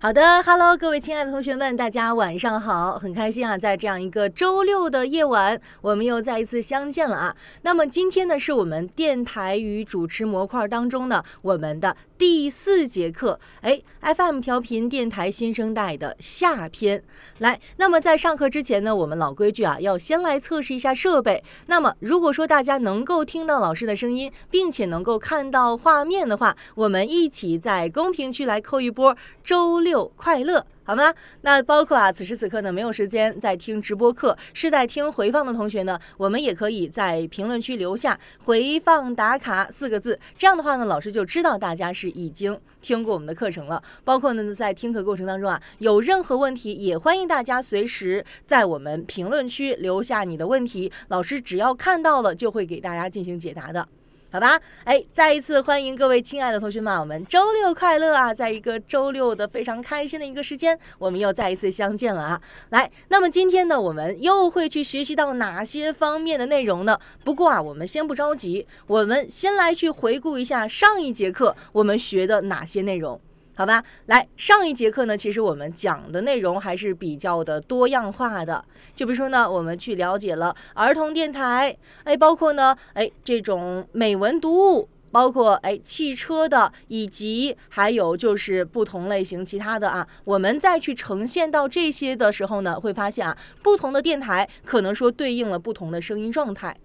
好的，Hello，各位亲爱的同学们，大家晚上好，很开心啊，在这样一个周六的夜晚，我们又再一次相见了啊。那么今天呢，是我们电台与主持模块当中呢，我们的。第四节课，哎，FM 调频电台新生代的下篇来。那么在上课之前呢，我们老规矩啊，要先来测试一下设备。那么如果说大家能够听到老师的声音，并且能够看到画面的话，我们一起在公屏区来扣一波“周六快乐”。好吗？那包括啊，此时此刻呢，没有时间在听直播课，是在听回放的同学呢，我们也可以在评论区留下“回放打卡”四个字。这样的话呢，老师就知道大家是已经听过我们的课程了。包括呢，在听课过程当中啊，有任何问题，也欢迎大家随时在我们评论区留下你的问题，老师只要看到了，就会给大家进行解答的。好吧，哎，再一次欢迎各位亲爱的同学们，我们周六快乐啊！在一个周六的非常开心的一个时间，我们又再一次相见了啊！来，那么今天呢，我们又会去学习到哪些方面的内容呢？不过啊，我们先不着急，我们先来去回顾一下上一节课我们学的哪些内容。好吧，来上一节课呢，其实我们讲的内容还是比较的多样化的。就比如说呢，我们去了解了儿童电台，哎，包括呢，哎，这种美文读物，包括哎汽车的，以及还有就是不同类型其他的啊。我们再去呈现到这些的时候呢，会发现啊，不同的电台可能说对应了不同的声音状态。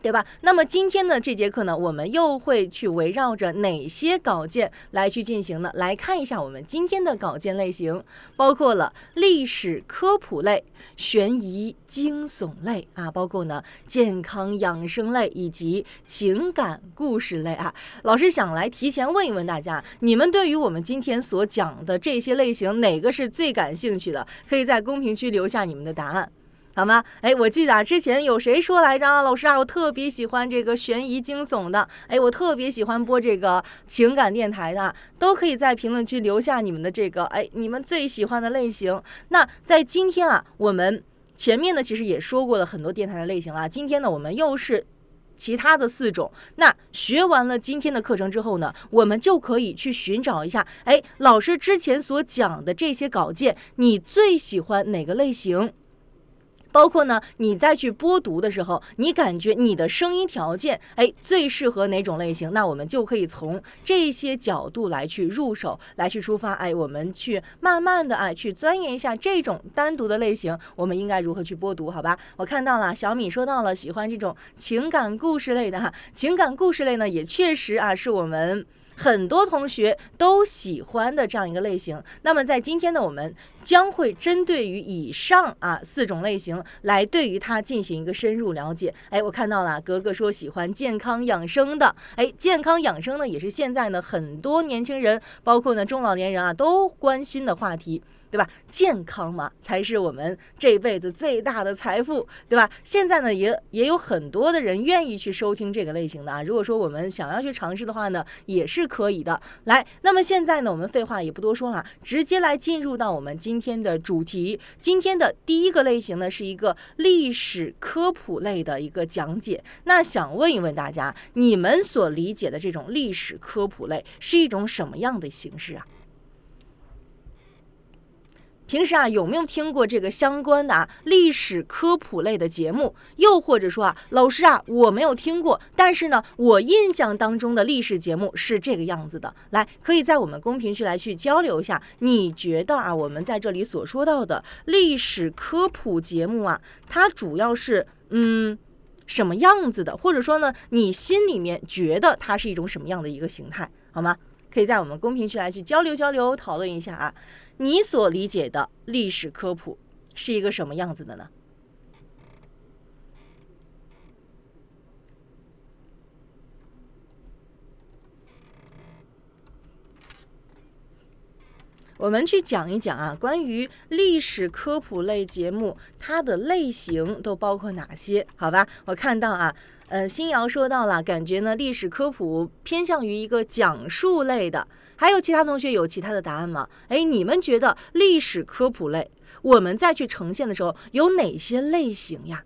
对吧？那么今天呢，这节课呢，我们又会去围绕着哪些稿件来去进行呢？来看一下，我们今天的稿件类型包括了历史科普类、悬疑惊悚类啊，包括呢健康养生类以及情感故事类啊。老师想来提前问一问大家，你们对于我们今天所讲的这些类型，哪个是最感兴趣的？可以在公屏区留下你们的答案。好吗？哎，我记得啊，之前有谁说来着？老师啊，我特别喜欢这个悬疑惊悚的，哎，我特别喜欢播这个情感电台的，都可以在评论区留下你们的这个，哎，你们最喜欢的类型。那在今天啊，我们前面呢其实也说过了很多电台的类型了，今天呢我们又是其他的四种。那学完了今天的课程之后呢，我们就可以去寻找一下，哎，老师之前所讲的这些稿件，你最喜欢哪个类型？包括呢，你在去播读的时候，你感觉你的声音条件，哎，最适合哪种类型？那我们就可以从这些角度来去入手，来去出发，哎，我们去慢慢的啊，去钻研一下这种单独的类型，我们应该如何去播读？好吧，我看到了小米说到了喜欢这种情感故事类的哈，情感故事类呢，也确实啊，是我们。很多同学都喜欢的这样一个类型。那么在今天呢，我们将会针对于以上啊四种类型来对于它进行一个深入了解。哎，我看到了，格格说喜欢健康养生的。哎，健康养生呢也是现在呢很多年轻人，包括呢中老年人啊都关心的话题。对吧？健康嘛，才是我们这辈子最大的财富，对吧？现在呢，也也有很多的人愿意去收听这个类型的。啊。如果说我们想要去尝试的话呢，也是可以的。来，那么现在呢，我们废话也不多说了，直接来进入到我们今天的主题。今天的第一个类型呢，是一个历史科普类的一个讲解。那想问一问大家，你们所理解的这种历史科普类是一种什么样的形式啊？平时啊，有没有听过这个相关的啊历史科普类的节目？又或者说啊，老师啊，我没有听过，但是呢，我印象当中的历史节目是这个样子的。来，可以在我们公屏区来去交流一下，你觉得啊，我们在这里所说到的历史科普节目啊，它主要是嗯什么样子的？或者说呢，你心里面觉得它是一种什么样的一个形态？好吗？可以在我们公屏区来去交流交流，讨论一下啊，你所理解的历史科普是一个什么样子的呢？我们去讲一讲啊，关于历史科普类节目，它的类型都包括哪些？好吧，我看到啊。呃，新瑶说到了，感觉呢，历史科普偏向于一个讲述类的。还有其他同学有其他的答案吗？哎，你们觉得历史科普类，我们再去呈现的时候有哪些类型呀？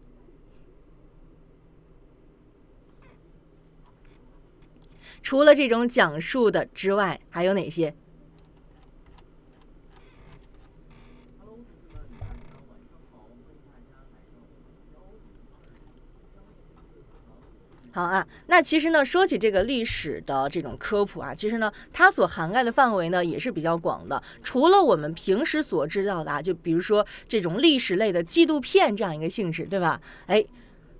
除了这种讲述的之外，还有哪些？好啊，那其实呢，说起这个历史的这种科普啊，其实呢，它所涵盖的范围呢也是比较广的。除了我们平时所知道的，啊，就比如说这种历史类的纪录片这样一个性质，对吧？哎，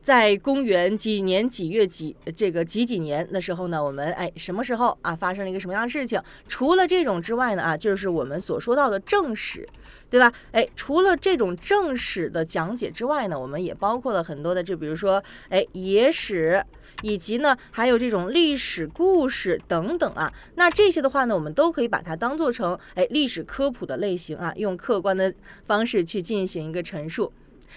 在公元几年几月几这个几几年的时候呢，我们哎什么时候啊发生了一个什么样的事情？除了这种之外呢，啊，就是我们所说到的正史，对吧？哎，除了这种正史的讲解之外呢，我们也包括了很多的，就比如说哎野史。以及呢，还有这种历史故事等等啊，那这些的话呢，我们都可以把它当做成哎历史科普的类型啊，用客观的方式去进行一个陈述。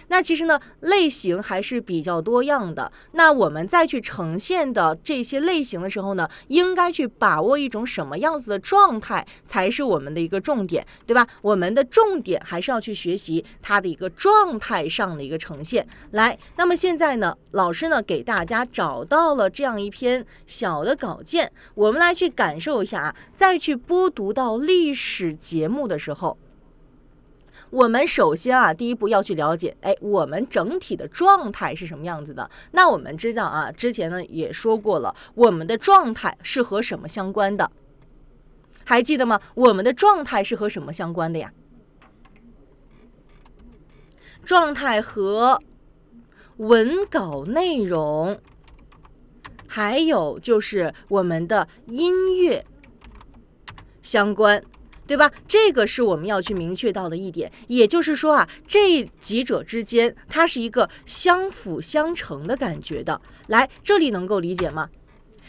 那其实呢，类型还是比较多样的。那我们再去呈现的这些类型的时候呢，应该去把握一种什么样子的状态才是我们的一个重点，对吧？我们的重点还是要去学习它的一个状态上的一个呈现。来，那么现在呢，老师呢给大家找到了这样一篇小的稿件，我们来去感受一下啊，再去播读到历史节目的时候。我们首先啊，第一步要去了解，哎，我们整体的状态是什么样子的？那我们知道啊，之前呢也说过了，我们的状态是和什么相关的？还记得吗？我们的状态是和什么相关的呀？状态和文稿内容，还有就是我们的音乐相关。对吧？这个是我们要去明确到的一点，也就是说啊，这几者之间，它是一个相辅相成的感觉的。来，这里能够理解吗？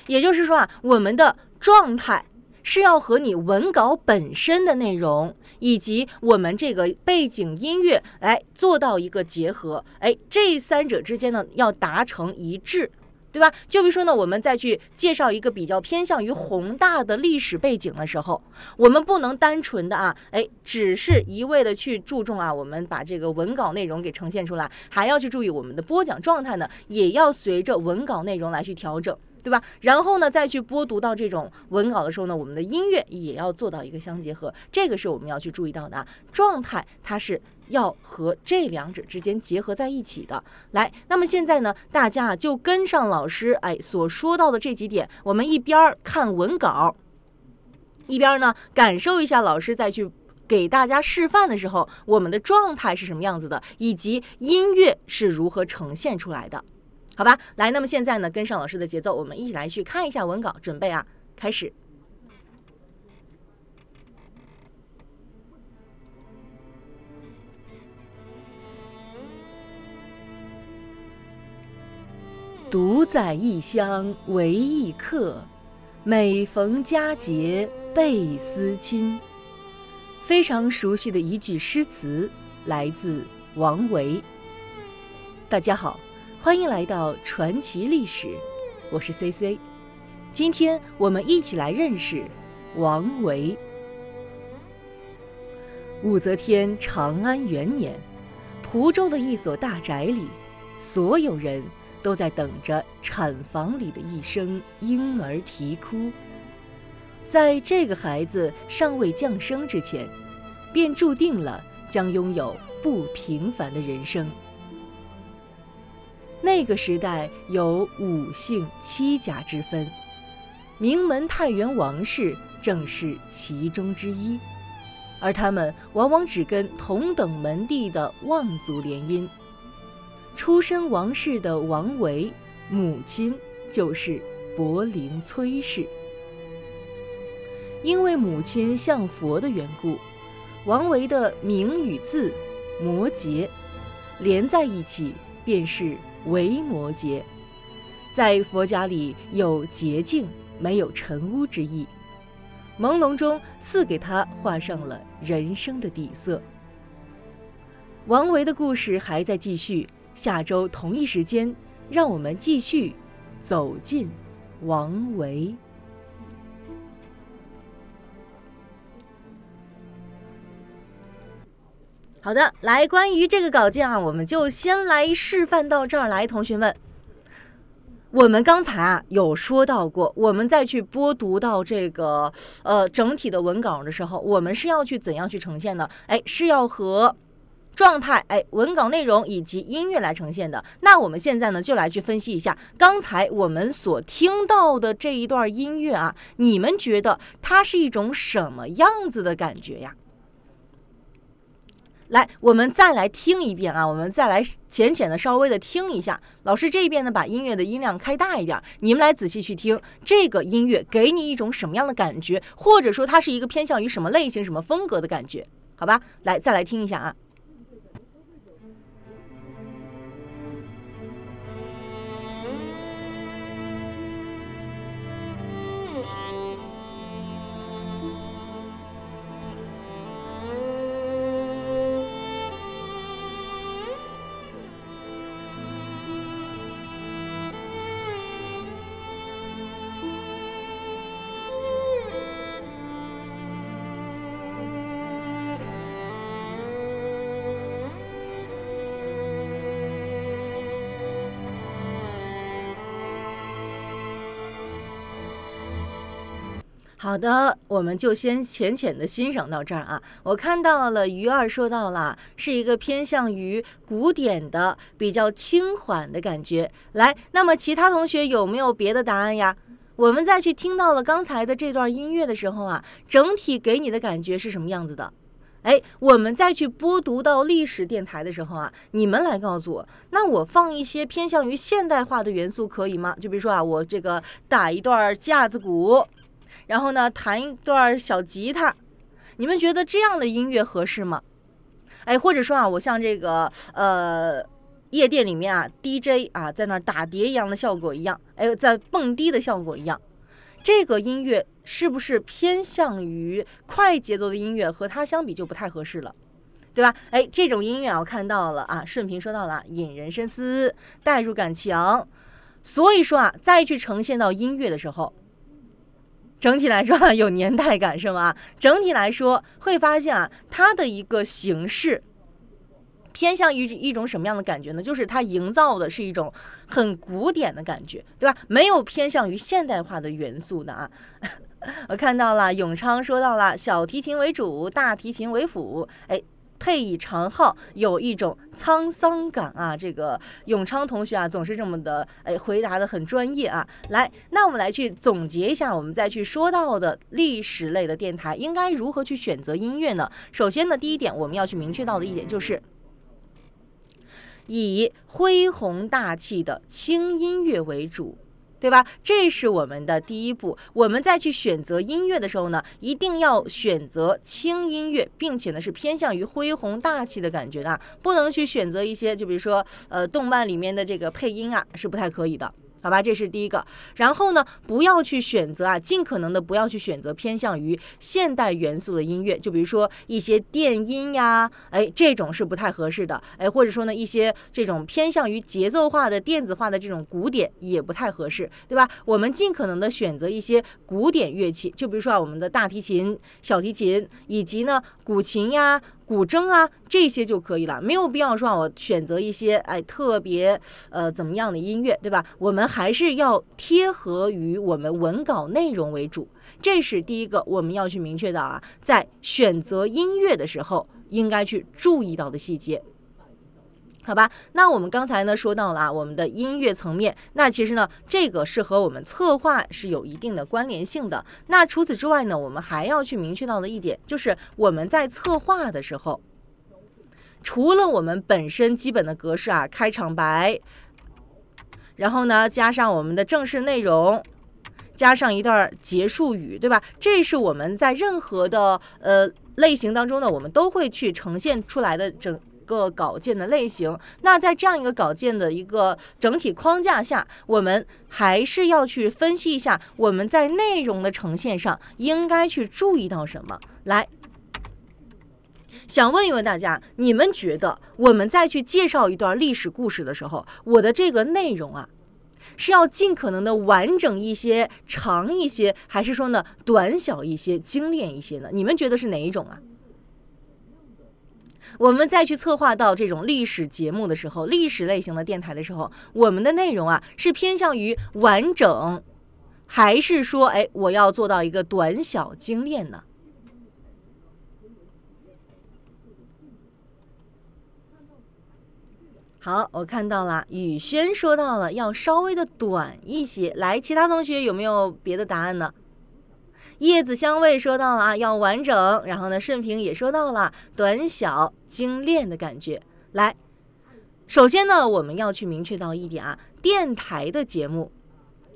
也就是说啊，我们的状态是要和你文稿本身的内容，以及我们这个背景音乐来做到一个结合。哎，这三者之间呢，要达成一致。对吧？就比如说呢，我们再去介绍一个比较偏向于宏大的历史背景的时候，我们不能单纯的啊，哎，只是一味的去注重啊，我们把这个文稿内容给呈现出来，还要去注意我们的播讲状态呢，也要随着文稿内容来去调整。对吧？然后呢，再去播读到这种文稿的时候呢，我们的音乐也要做到一个相结合。这个是我们要去注意到的，啊。状态它是要和这两者之间结合在一起的。来，那么现在呢，大家就跟上老师，哎，所说到的这几点，我们一边看文稿，一边呢感受一下老师再去给大家示范的时候，我们的状态是什么样子的，以及音乐是如何呈现出来的。好吧，来，那么现在呢，跟上老师的节奏，我们一起来去看一下文稿，准备啊，开始。独在异乡为异客，每逢佳节倍思亲。非常熟悉的一句诗词，来自王维。大家好。欢迎来到传奇历史，我是 C C，今天我们一起来认识王维。武则天长安元年，蒲州的一所大宅里，所有人都在等着产房里的一声婴儿啼哭。在这个孩子尚未降生之前，便注定了将拥有不平凡的人生。那个时代有五姓七家之分，名门太原王氏正是其中之一。而他们往往只跟同等门第的望族联姻。出身王氏的王维，母亲就是柏林崔氏。因为母亲像佛的缘故，王维的名与字摩诘，连在一起便是。维摩诘，在佛家里有洁净、没有尘污之意，朦胧中似给他画上了人生的底色。王维的故事还在继续，下周同一时间，让我们继续走进王维。好的，来，关于这个稿件啊，我们就先来示范到这儿来，同学们。我们刚才啊有说到过，我们在去播读到这个呃整体的文稿的时候，我们是要去怎样去呈现呢？哎，是要和状态、哎文稿内容以及音乐来呈现的。那我们现在呢，就来去分析一下刚才我们所听到的这一段音乐啊，你们觉得它是一种什么样子的感觉呀？来，我们再来听一遍啊！我们再来浅浅的、稍微的听一下。老师这一遍呢，把音乐的音量开大一点，你们来仔细去听这个音乐，给你一种什么样的感觉？或者说它是一个偏向于什么类型、什么风格的感觉？好吧，来，再来听一下啊。好的，我们就先浅浅的欣赏到这儿啊。我看到了鱼儿说到了，是一个偏向于古典的、比较轻缓的感觉。来，那么其他同学有没有别的答案呀？我们再去听到了刚才的这段音乐的时候啊，整体给你的感觉是什么样子的？哎，我们再去播读到历史电台的时候啊，你们来告诉我。那我放一些偏向于现代化的元素可以吗？就比如说啊，我这个打一段架子鼓。然后呢，弹一段小吉他，你们觉得这样的音乐合适吗？哎，或者说啊，我像这个呃，夜店里面啊，DJ 啊，在那儿打碟一样的效果一样，哎在蹦迪的效果一样，这个音乐是不是偏向于快节奏的音乐？和它相比就不太合适了，对吧？哎，这种音乐我看到了啊，顺平说到了，引人深思，代入感强，所以说啊，再去呈现到音乐的时候。整体来说啊，有年代感是吗？整体来说会发现啊，它的一个形式偏向于一种什么样的感觉呢？就是它营造的是一种很古典的感觉，对吧？没有偏向于现代化的元素的啊。我看到了永昌说到了小提琴为主，大提琴为辅，哎。配以长号，有一种沧桑感啊！这个永昌同学啊，总是这么的，哎，回答的很专业啊。来，那我们来去总结一下，我们再去说到的历史类的电台应该如何去选择音乐呢？首先呢，第一点我们要去明确到的一点就是，以恢宏大气的轻音乐为主。对吧？这是我们的第一步。我们再去选择音乐的时候呢，一定要选择轻音乐，并且呢是偏向于恢宏大气的感觉的，不能去选择一些，就比如说呃动漫里面的这个配音啊，是不太可以的。好吧，这是第一个。然后呢，不要去选择啊，尽可能的不要去选择偏向于现代元素的音乐，就比如说一些电音呀，哎，这种是不太合适的，哎，或者说呢，一些这种偏向于节奏化的电子化的这种古典也不太合适，对吧？我们尽可能的选择一些古典乐器，就比如说啊，我们的大提琴、小提琴，以及呢，古琴呀。古筝啊，这些就可以了，没有必要说我选择一些哎特别呃怎么样的音乐，对吧？我们还是要贴合于我们文稿内容为主，这是第一个我们要去明确到啊，在选择音乐的时候应该去注意到的细节。好吧，那我们刚才呢说到了啊，我们的音乐层面，那其实呢这个是和我们策划是有一定的关联性的。那除此之外呢，我们还要去明确到的一点，就是我们在策划的时候，除了我们本身基本的格式啊，开场白，然后呢加上我们的正式内容，加上一段结束语，对吧？这是我们在任何的呃类型当中呢，我们都会去呈现出来的整。个稿件的类型，那在这样一个稿件的一个整体框架下，我们还是要去分析一下我们在内容的呈现上应该去注意到什么。来，想问一问大家，你们觉得我们再去介绍一段历史故事的时候，我的这个内容啊，是要尽可能的完整一些、长一些，还是说呢短小一些、精炼一些呢？你们觉得是哪一种啊？我们再去策划到这种历史节目的时候，历史类型的电台的时候，我们的内容啊是偏向于完整，还是说，哎，我要做到一个短小精炼呢？好，我看到了，宇轩说到了要稍微的短一些。来，其他同学有没有别的答案呢？叶子香味说到了啊，要完整。然后呢，顺平也说到了短小精炼的感觉。来，首先呢，我们要去明确到一点啊，电台的节目，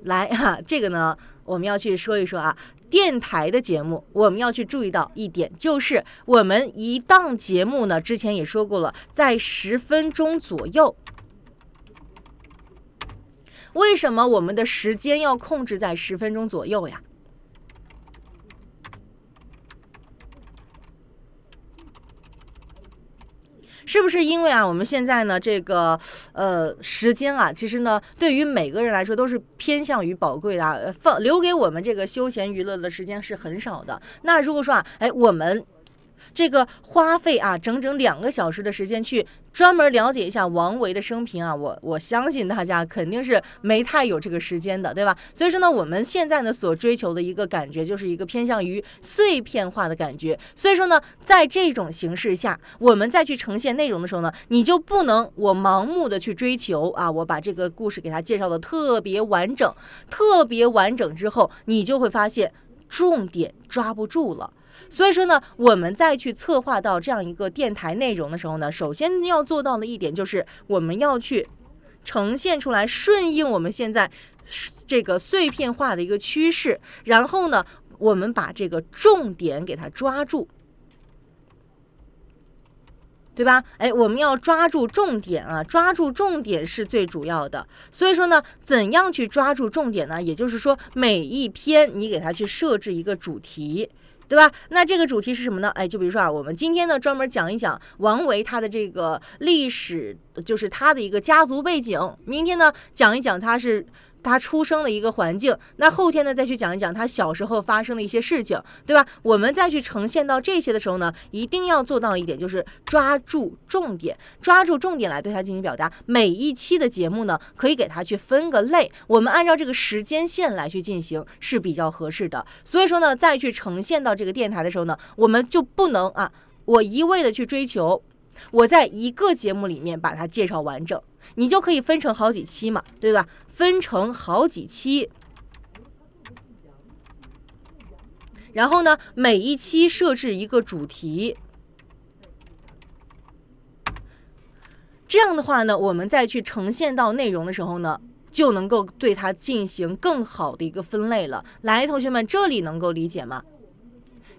来哈，这个呢，我们要去说一说啊，电台的节目，我们要去注意到一点，就是我们一档节目呢，之前也说过了，在十分钟左右。为什么我们的时间要控制在十分钟左右呀？是不是因为啊，我们现在呢这个呃时间啊，其实呢对于每个人来说都是偏向于宝贵的啊，放留给我们这个休闲娱乐的时间是很少的。那如果说啊，哎我们。这个花费啊，整整两个小时的时间去专门了解一下王维的生平啊，我我相信大家肯定是没太有这个时间的，对吧？所以说呢，我们现在呢所追求的一个感觉就是一个偏向于碎片化的感觉。所以说呢，在这种形式下，我们再去呈现内容的时候呢，你就不能我盲目的去追求啊，我把这个故事给他介绍的特别完整，特别完整之后，你就会发现重点抓不住了。所以说呢，我们再去策划到这样一个电台内容的时候呢，首先要做到的一点就是我们要去呈现出来，顺应我们现在这个碎片化的一个趋势。然后呢，我们把这个重点给它抓住，对吧？哎，我们要抓住重点啊，抓住重点是最主要的。所以说呢，怎样去抓住重点呢？也就是说，每一篇你给它去设置一个主题。对吧？那这个主题是什么呢？哎，就比如说啊，我们今天呢专门讲一讲王维他的这个历史，就是他的一个家族背景。明天呢讲一讲他是。他出生的一个环境，那后天呢，再去讲一讲他小时候发生的一些事情，对吧？我们再去呈现到这些的时候呢，一定要做到一点，就是抓住重点，抓住重点来对他进行表达。每一期的节目呢，可以给他去分个类，我们按照这个时间线来去进行是比较合适的。所以说呢，再去呈现到这个电台的时候呢，我们就不能啊，我一味的去追求我在一个节目里面把它介绍完整。你就可以分成好几期嘛，对吧？分成好几期，然后呢，每一期设置一个主题，这样的话呢，我们再去呈现到内容的时候呢，就能够对它进行更好的一个分类了。来，同学们，这里能够理解吗？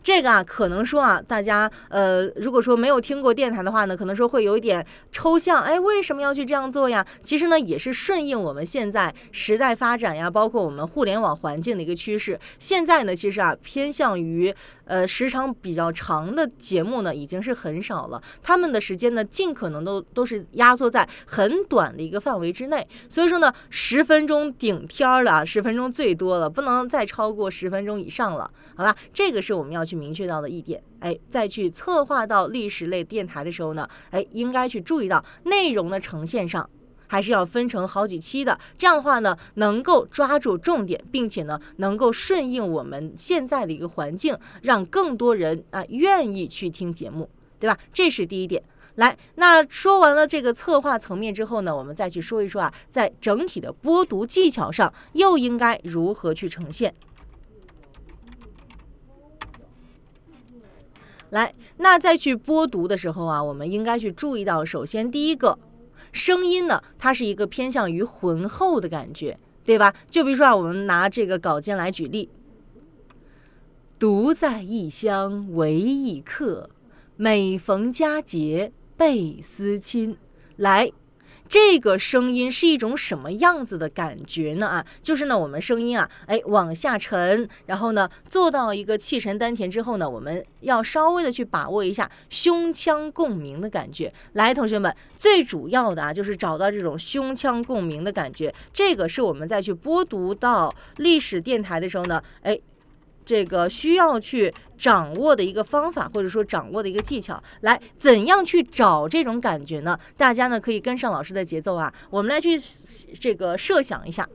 这个啊，可能说啊，大家呃，如果说没有听过电台的话呢，可能说会有一点抽象。哎，为什么要去这样做呀？其实呢，也是顺应我们现在时代发展呀，包括我们互联网环境的一个趋势。现在呢，其实啊，偏向于呃时长比较长的节目呢，已经是很少了。他们的时间呢，尽可能都都是压缩在很短的一个范围之内。所以说呢，十分钟顶天儿了啊，十分钟最多了，不能再超过十分钟以上了，好吧？这个是我们要去。明确到的一点，哎，再去策划到历史类电台的时候呢，哎，应该去注意到内容的呈现上，还是要分成好几期的。这样的话呢，能够抓住重点，并且呢，能够顺应我们现在的一个环境，让更多人啊愿意去听节目，对吧？这是第一点。来，那说完了这个策划层面之后呢，我们再去说一说啊，在整体的播读技巧上又应该如何去呈现。来，那再去播读的时候啊，我们应该去注意到，首先第一个声音呢，它是一个偏向于浑厚的感觉，对吧？就比如说，啊，我们拿这个稿件来举例，“独在异乡为异客，每逢佳节倍思亲。”来。这个声音是一种什么样子的感觉呢？啊，就是呢，我们声音啊，哎，往下沉，然后呢，做到一个气沉丹田之后呢，我们要稍微的去把握一下胸腔共鸣的感觉。来，同学们，最主要的啊，就是找到这种胸腔共鸣的感觉，这个是我们在去播读到历史电台的时候呢，哎。这个需要去掌握的一个方法，或者说掌握的一个技巧，来，怎样去找这种感觉呢？大家呢可以跟上老师的节奏啊，我们来去这个设想一下。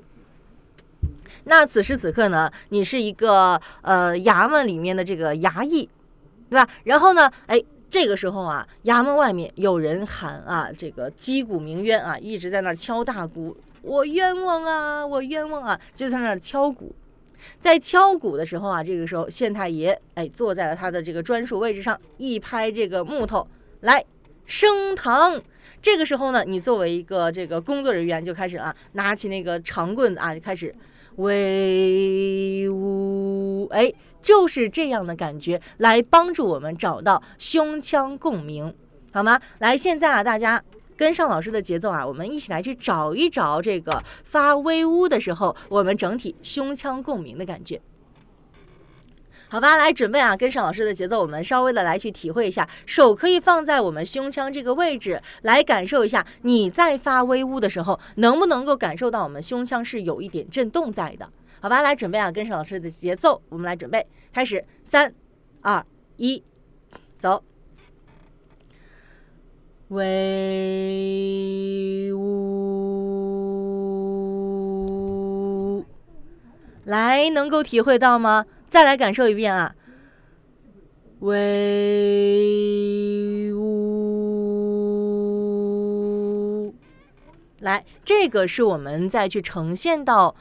那此时此刻呢，你是一个呃衙门里面的这个衙役，对吧？然后呢，哎，这个时候啊，衙门外面有人喊啊，这个击鼓鸣冤啊，一直在那儿敲大鼓，我冤枉啊，我冤枉啊，就在那儿敲鼓。在敲鼓的时候啊，这个时候县太爷哎坐在了他的这个专属位置上，一拍这个木头来升堂。这个时候呢，你作为一个这个工作人员就开始啊，拿起那个长棍子啊，就开始威武哎，就是这样的感觉来帮助我们找到胸腔共鸣，好吗？来，现在啊，大家。跟上老师的节奏啊，我们一起来去找一找这个发微呜的时候，我们整体胸腔共鸣的感觉。好吧，来准备啊，跟上老师的节奏，我们稍微的来去体会一下，手可以放在我们胸腔这个位置，来感受一下你在发微乌的时候，能不能够感受到我们胸腔是有一点震动在的？好吧，来准备啊，跟上老师的节奏，我们来准备，开始，三、二、一，走。威武！来，能够体会到吗？再来感受一遍啊！威武！来，这个是我们再去呈现到。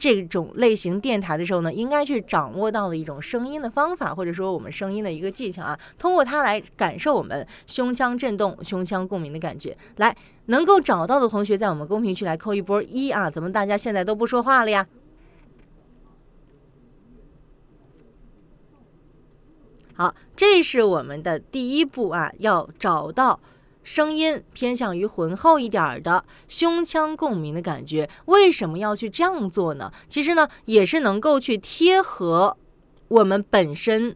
这种类型电台的时候呢，应该去掌握到的一种声音的方法，或者说我们声音的一个技巧啊，通过它来感受我们胸腔震动、胸腔共鸣的感觉。来，能够找到的同学在我们公屏区来扣一波一啊，怎么大家现在都不说话了呀？好，这是我们的第一步啊，要找到。声音偏向于浑厚一点儿的胸腔共鸣的感觉，为什么要去这样做呢？其实呢，也是能够去贴合我们本身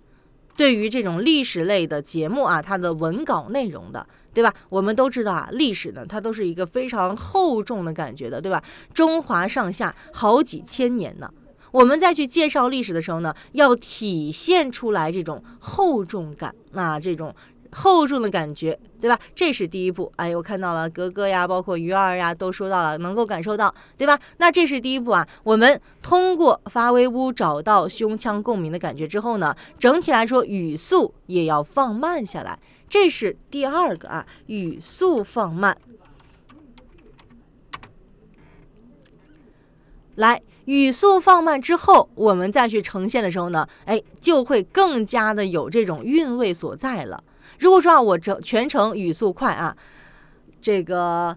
对于这种历史类的节目啊，它的文稿内容的，对吧？我们都知道啊，历史呢，它都是一个非常厚重的感觉的，对吧？中华上下好几千年呢，我们在去介绍历史的时候呢，要体现出来这种厚重感，那这种。厚重的感觉，对吧？这是第一步。哎，我看到了格格呀，包括鱼儿呀，都说到了，能够感受到，对吧？那这是第一步啊。我们通过发威乌找到胸腔共鸣的感觉之后呢，整体来说语速也要放慢下来。这是第二个啊，语速放慢。来，语速放慢之后，我们再去呈现的时候呢，哎，就会更加的有这种韵味所在了。如果说啊，我整全程语速快啊，这个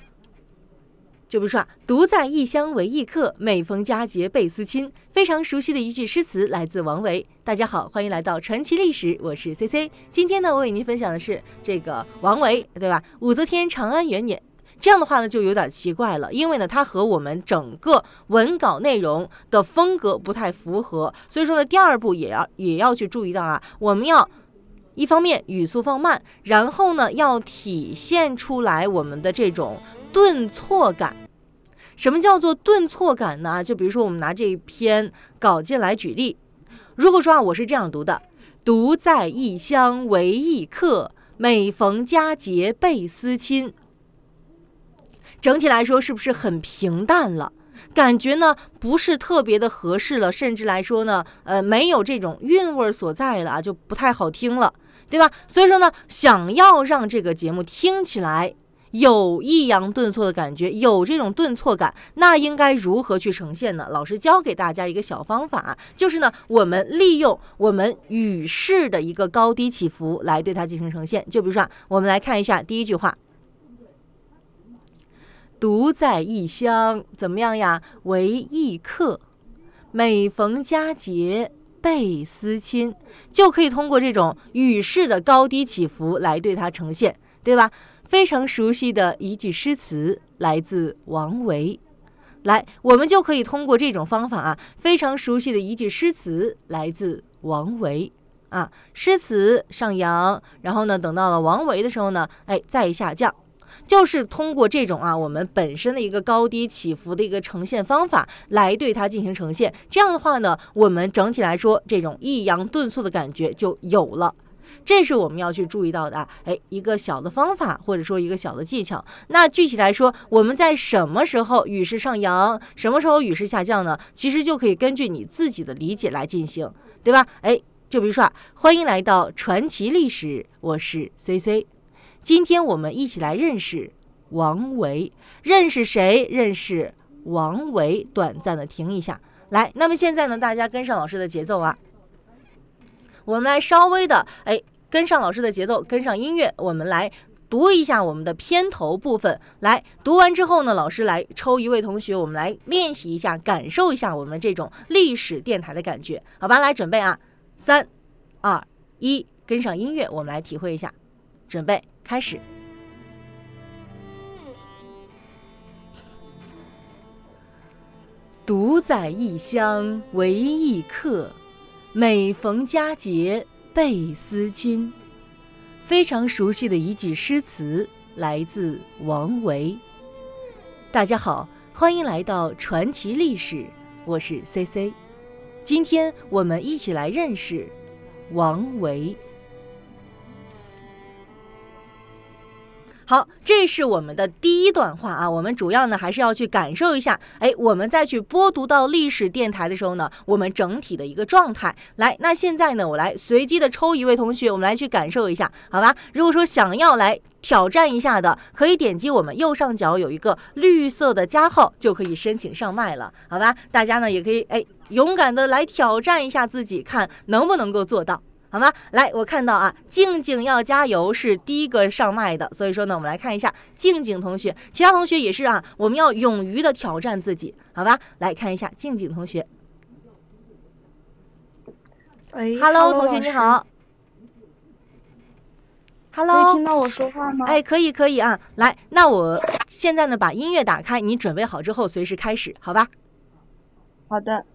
就比如说啊，独在异乡为异客，每逢佳节倍思亲，非常熟悉的一句诗词，来自王维。大家好，欢迎来到传奇历史，我是 C C。今天呢，我为您分享的是这个王维，对吧？武则天长安元年，这样的话呢，就有点奇怪了，因为呢，它和我们整个文稿内容的风格不太符合，所以说呢，第二步也要也要去注意到啊，我们要。一方面语速放慢，然后呢要体现出来我们的这种顿挫感。什么叫做顿挫感呢？就比如说我们拿这一篇稿件来举例，如果说啊我是这样读的：“独在异乡为异客，每逢佳节倍思亲。”整体来说是不是很平淡了？感觉呢不是特别的合适了，甚至来说呢，呃没有这种韵味所在了啊，就不太好听了。对吧？所以说呢，想要让这个节目听起来有抑扬顿挫的感觉，有这种顿挫感，那应该如何去呈现呢？老师教给大家一个小方法，就是呢，我们利用我们语势的一个高低起伏来对它进行呈现。就比如说，我们来看一下第一句话：“独在异乡怎么样呀？为异客，每逢佳节。”倍思亲，就可以通过这种语势的高低起伏来对它呈现，对吧？非常熟悉的一句诗词来自王维，来，我们就可以通过这种方法啊，非常熟悉的一句诗词来自王维啊，诗词上扬，然后呢，等到了王维的时候呢，哎，再下降。就是通过这种啊，我们本身的一个高低起伏的一个呈现方法来对它进行呈现。这样的话呢，我们整体来说这种抑扬顿挫的感觉就有了。这是我们要去注意到的，哎，一个小的方法或者说一个小的技巧。那具体来说，我们在什么时候语势上扬，什么时候语势下降呢？其实就可以根据你自己的理解来进行，对吧？哎，就比如说，欢迎来到传奇历史，我是 C C。今天我们一起来认识王维，认识谁？认识王维。短暂的停一下，来，那么现在呢，大家跟上老师的节奏啊。我们来稍微的，哎，跟上老师的节奏，跟上音乐，我们来读一下我们的片头部分。来，读完之后呢，老师来抽一位同学，我们来练习一下，感受一下我们这种历史电台的感觉，好吧？来准备啊，三、二、一，跟上音乐，我们来体会一下，准备。开始。独在异乡为异客，每逢佳节倍思亲。非常熟悉的一句诗词，来自王维。大家好，欢迎来到传奇历史，我是 C C。今天我们一起来认识王维。好，这是我们的第一段话啊。我们主要呢还是要去感受一下，哎，我们再去播读到历史电台的时候呢，我们整体的一个状态。来，那现在呢，我来随机的抽一位同学，我们来去感受一下，好吧？如果说想要来挑战一下的，可以点击我们右上角有一个绿色的加号，就可以申请上麦了，好吧？大家呢也可以哎，勇敢的来挑战一下自己，看能不能够做到。好吗？来，我看到啊，静静要加油是第一个上麦的，所以说呢，我们来看一下静静同学，其他同学也是啊，我们要勇于的挑战自己，好吧？来看一下静静同学，哎，Hello，同学你好，Hello，听到我说话吗？哎，可以，可以啊。来，那我现在呢把音乐打开，你准备好之后随时开始，好吧？好的。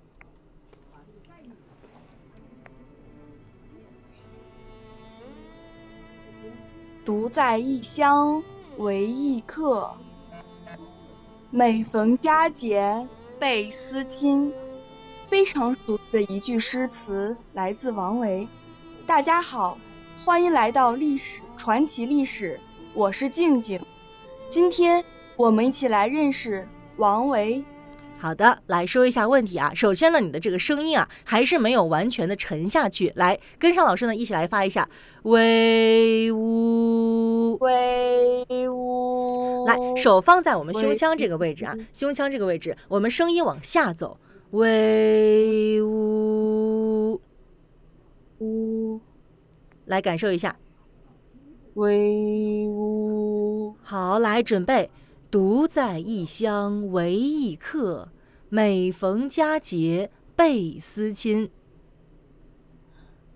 独在异乡为异客，每逢佳节倍思亲。非常熟悉的一句诗词来自王维。大家好，欢迎来到历史传奇历史，我是静静，今天我们一起来认识王维。好的，来说一下问题啊。首先呢，你的这个声音啊，还是没有完全的沉下去。来，跟上老师呢，一起来发一下，威武，威武。来，手放在我们胸腔这个位置啊，胸腔这个位置，我们声音往下走，威武，呜。来感受一下，威武。好，来准备。独在异乡为异客，每逢佳节倍思亲。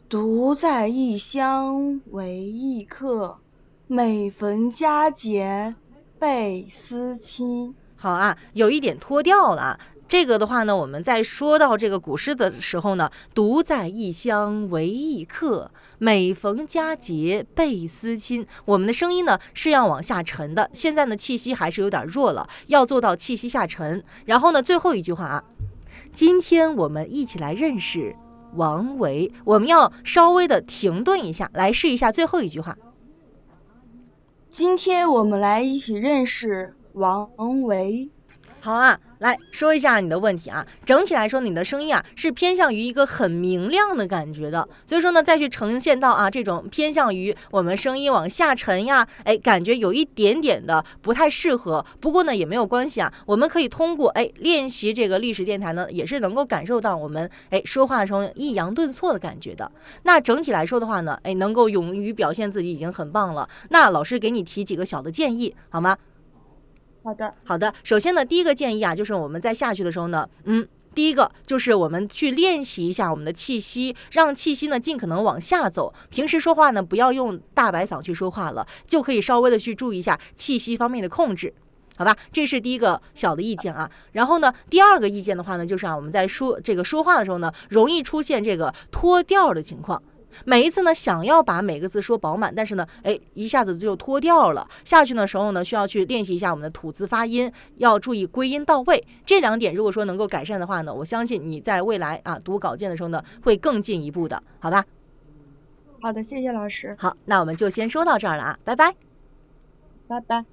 独在异乡为异客，每逢佳节倍思亲。好啊，有一点脱掉了。这个的话呢，我们在说到这个古诗的时候呢，独在异乡为异客。每逢佳节倍思亲，我们的声音呢是要往下沉的。现在呢，气息还是有点弱了，要做到气息下沉。然后呢，最后一句话啊，今天我们一起来认识王维。我们要稍微的停顿一下，来试一下最后一句话。今天我们来一起认识王维，好啊。来说一下你的问题啊，整体来说你的声音啊是偏向于一个很明亮的感觉的，所以说呢，再去呈现到啊这种偏向于我们声音往下沉呀，哎，感觉有一点点的不太适合，不过呢也没有关系啊，我们可以通过哎练习这个历史电台呢，也是能够感受到我们哎说话时候抑扬顿挫的感觉的。那整体来说的话呢，哎能够勇于表现自己已经很棒了，那老师给你提几个小的建议好吗？好的，好的。首先呢，第一个建议啊，就是我们在下去的时候呢，嗯，第一个就是我们去练习一下我们的气息，让气息呢尽可能往下走。平时说话呢，不要用大白嗓去说话了，就可以稍微的去注意一下气息方面的控制，好吧？这是第一个小的意见啊。然后呢，第二个意见的话呢，就是啊，我们在说这个说话的时候呢，容易出现这个脱调的情况。每一次呢，想要把每个字说饱满，但是呢，哎，一下子就脱掉了。下去的时候呢，需要去练习一下我们的吐字发音，要注意归音到位。这两点如果说能够改善的话呢，我相信你在未来啊读稿件的时候呢，会更进一步的，好吧？好的，谢谢老师。好，那我们就先说到这儿了啊，拜拜。拜拜。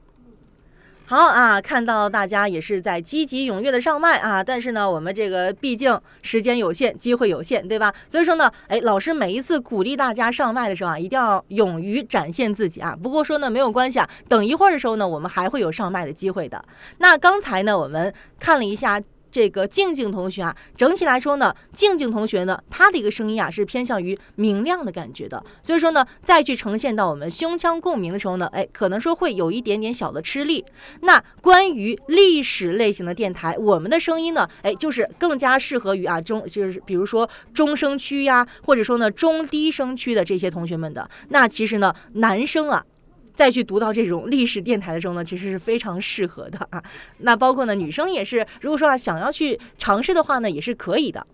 好啊，看到大家也是在积极踊跃的上麦啊，但是呢，我们这个毕竟时间有限，机会有限，对吧？所以说呢，哎，老师每一次鼓励大家上麦的时候啊，一定要勇于展现自己啊。不过说呢，没有关系啊，等一会儿的时候呢，我们还会有上麦的机会的。那刚才呢，我们看了一下。这个静静同学啊，整体来说呢，静静同学呢，他的一个声音啊，是偏向于明亮的感觉的，所以说呢，再去呈现到我们胸腔共鸣的时候呢，哎，可能说会有一点点小的吃力。那关于历史类型的电台，我们的声音呢，哎，就是更加适合于啊中，就是比如说中声区呀，或者说呢中低声区的这些同学们的。那其实呢，男生啊。再去读到这种历史电台的时候呢，其实是非常适合的啊。那包括呢，女生也是，如果说啊，想要去尝试的话呢，也是可以的，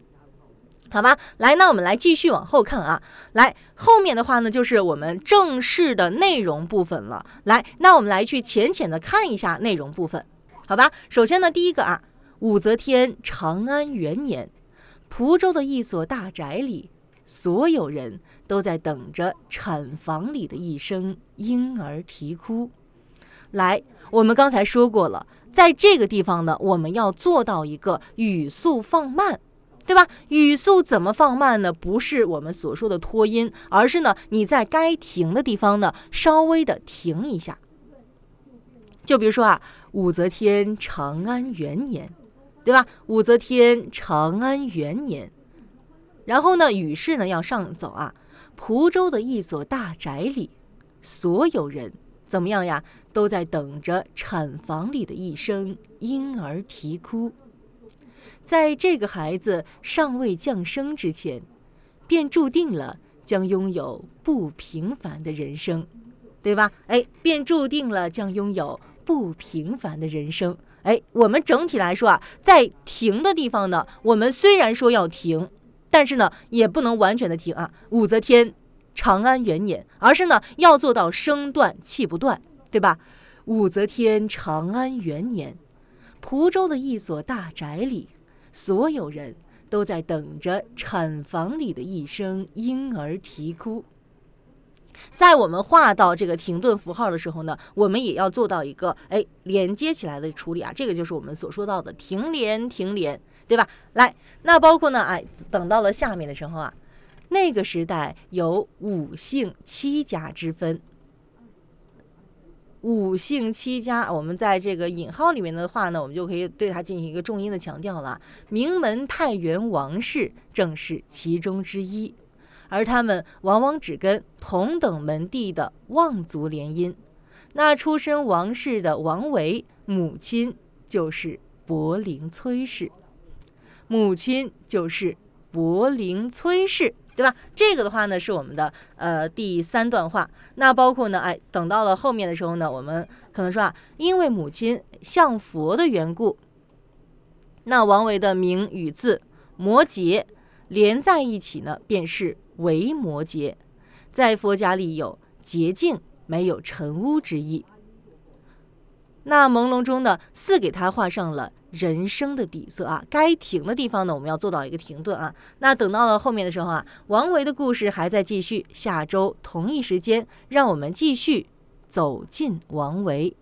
好吧？来，那我们来继续往后看啊。来，后面的话呢，就是我们正式的内容部分了。来，那我们来去浅浅的看一下内容部分，好吧？首先呢，第一个啊，武则天长安元年，蒲州的一所大宅里，所有人。都在等着产房里的一声婴儿啼哭。来，我们刚才说过了，在这个地方呢，我们要做到一个语速放慢，对吧？语速怎么放慢呢？不是我们所说的拖音，而是呢，你在该停的地方呢，稍微的停一下。就比如说啊，武则天长安元年，对吧？武则天长安元年，然后呢，语势呢要上走啊。蒲州的一所大宅里，所有人怎么样呀？都在等着产房里的一声婴儿啼哭。在这个孩子尚未降生之前，便注定了将拥有不平凡的人生，对吧？哎，便注定了将拥有不平凡的人生。哎，我们整体来说啊，在停的地方呢，我们虽然说要停。但是呢，也不能完全的停啊。武则天，长安元年，而是呢要做到声断气不断，对吧？武则天，长安元年，蒲州的一所大宅里，所有人都在等着产房里的一声婴儿啼哭。在我们画到这个停顿符号的时候呢，我们也要做到一个哎连接起来的处理啊，这个就是我们所说到的停连，停连。对吧？来，那包括呢？哎，等到了下面的时候啊，那个时代有五姓七家之分。五姓七家，我们在这个引号里面的话呢，我们就可以对它进行一个重音的强调了。名门太原王氏正是其中之一，而他们往往只跟同等门第的望族联姻。那出身王氏的王维，母亲就是柏陵崔氏。母亲就是柏林崔氏，对吧？这个的话呢，是我们的呃第三段话。那包括呢，哎，等到了后面的时候呢，我们可能说啊，因为母亲像佛的缘故，那王维的名与字摩诘连在一起呢，便是为摩诘，在佛家里有洁净、没有尘污之意。那朦胧中的似给他画上了人生的底色啊，该停的地方呢，我们要做到一个停顿啊。那等到了后面的时候啊，王维的故事还在继续。下周同一时间，让我们继续走进王维。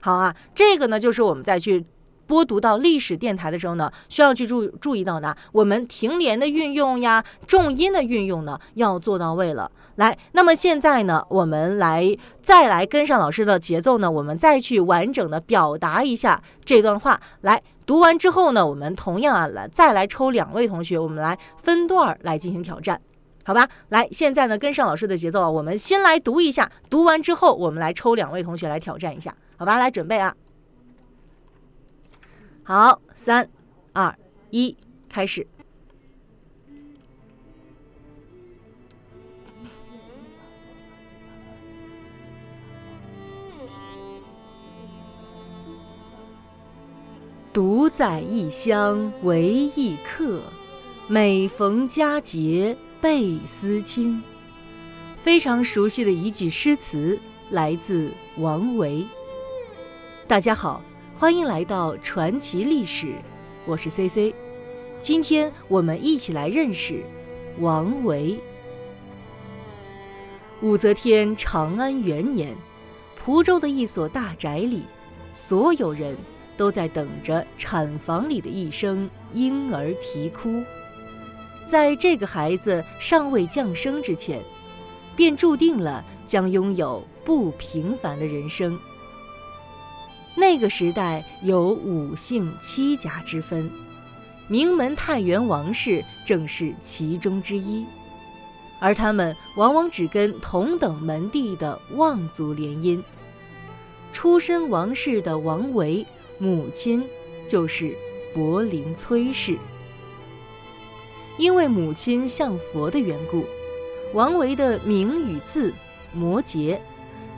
好啊，这个呢，就是我们再去。播读到历史电台的时候呢，需要去注注意到呢，我们停连的运用呀，重音的运用呢，要做到位了。来，那么现在呢，我们来再来跟上老师的节奏呢，我们再去完整的表达一下这段话。来，读完之后呢，我们同样啊，来再来抽两位同学，我们来分段来进行挑战，好吧？来，现在呢，跟上老师的节奏啊，我们先来读一下，读完之后，我们来抽两位同学来挑战一下，好吧？来准备啊。好，三、二、一，开始。独在异乡为异客，每逢佳节倍思亲。非常熟悉的一句诗词，来自王维。大家好。欢迎来到传奇历史，我是 C C，今天我们一起来认识王维。武则天长安元年，蒲州的一所大宅里，所有人都在等着产房里的一声婴儿啼哭。在这个孩子尚未降生之前，便注定了将拥有不平凡的人生。那个时代有五姓七家之分，名门太原王氏正是其中之一。而他们往往只跟同等门第的望族联姻。出身王氏的王维，母亲就是柏林崔氏。因为母亲像佛的缘故，王维的名与字摩诘，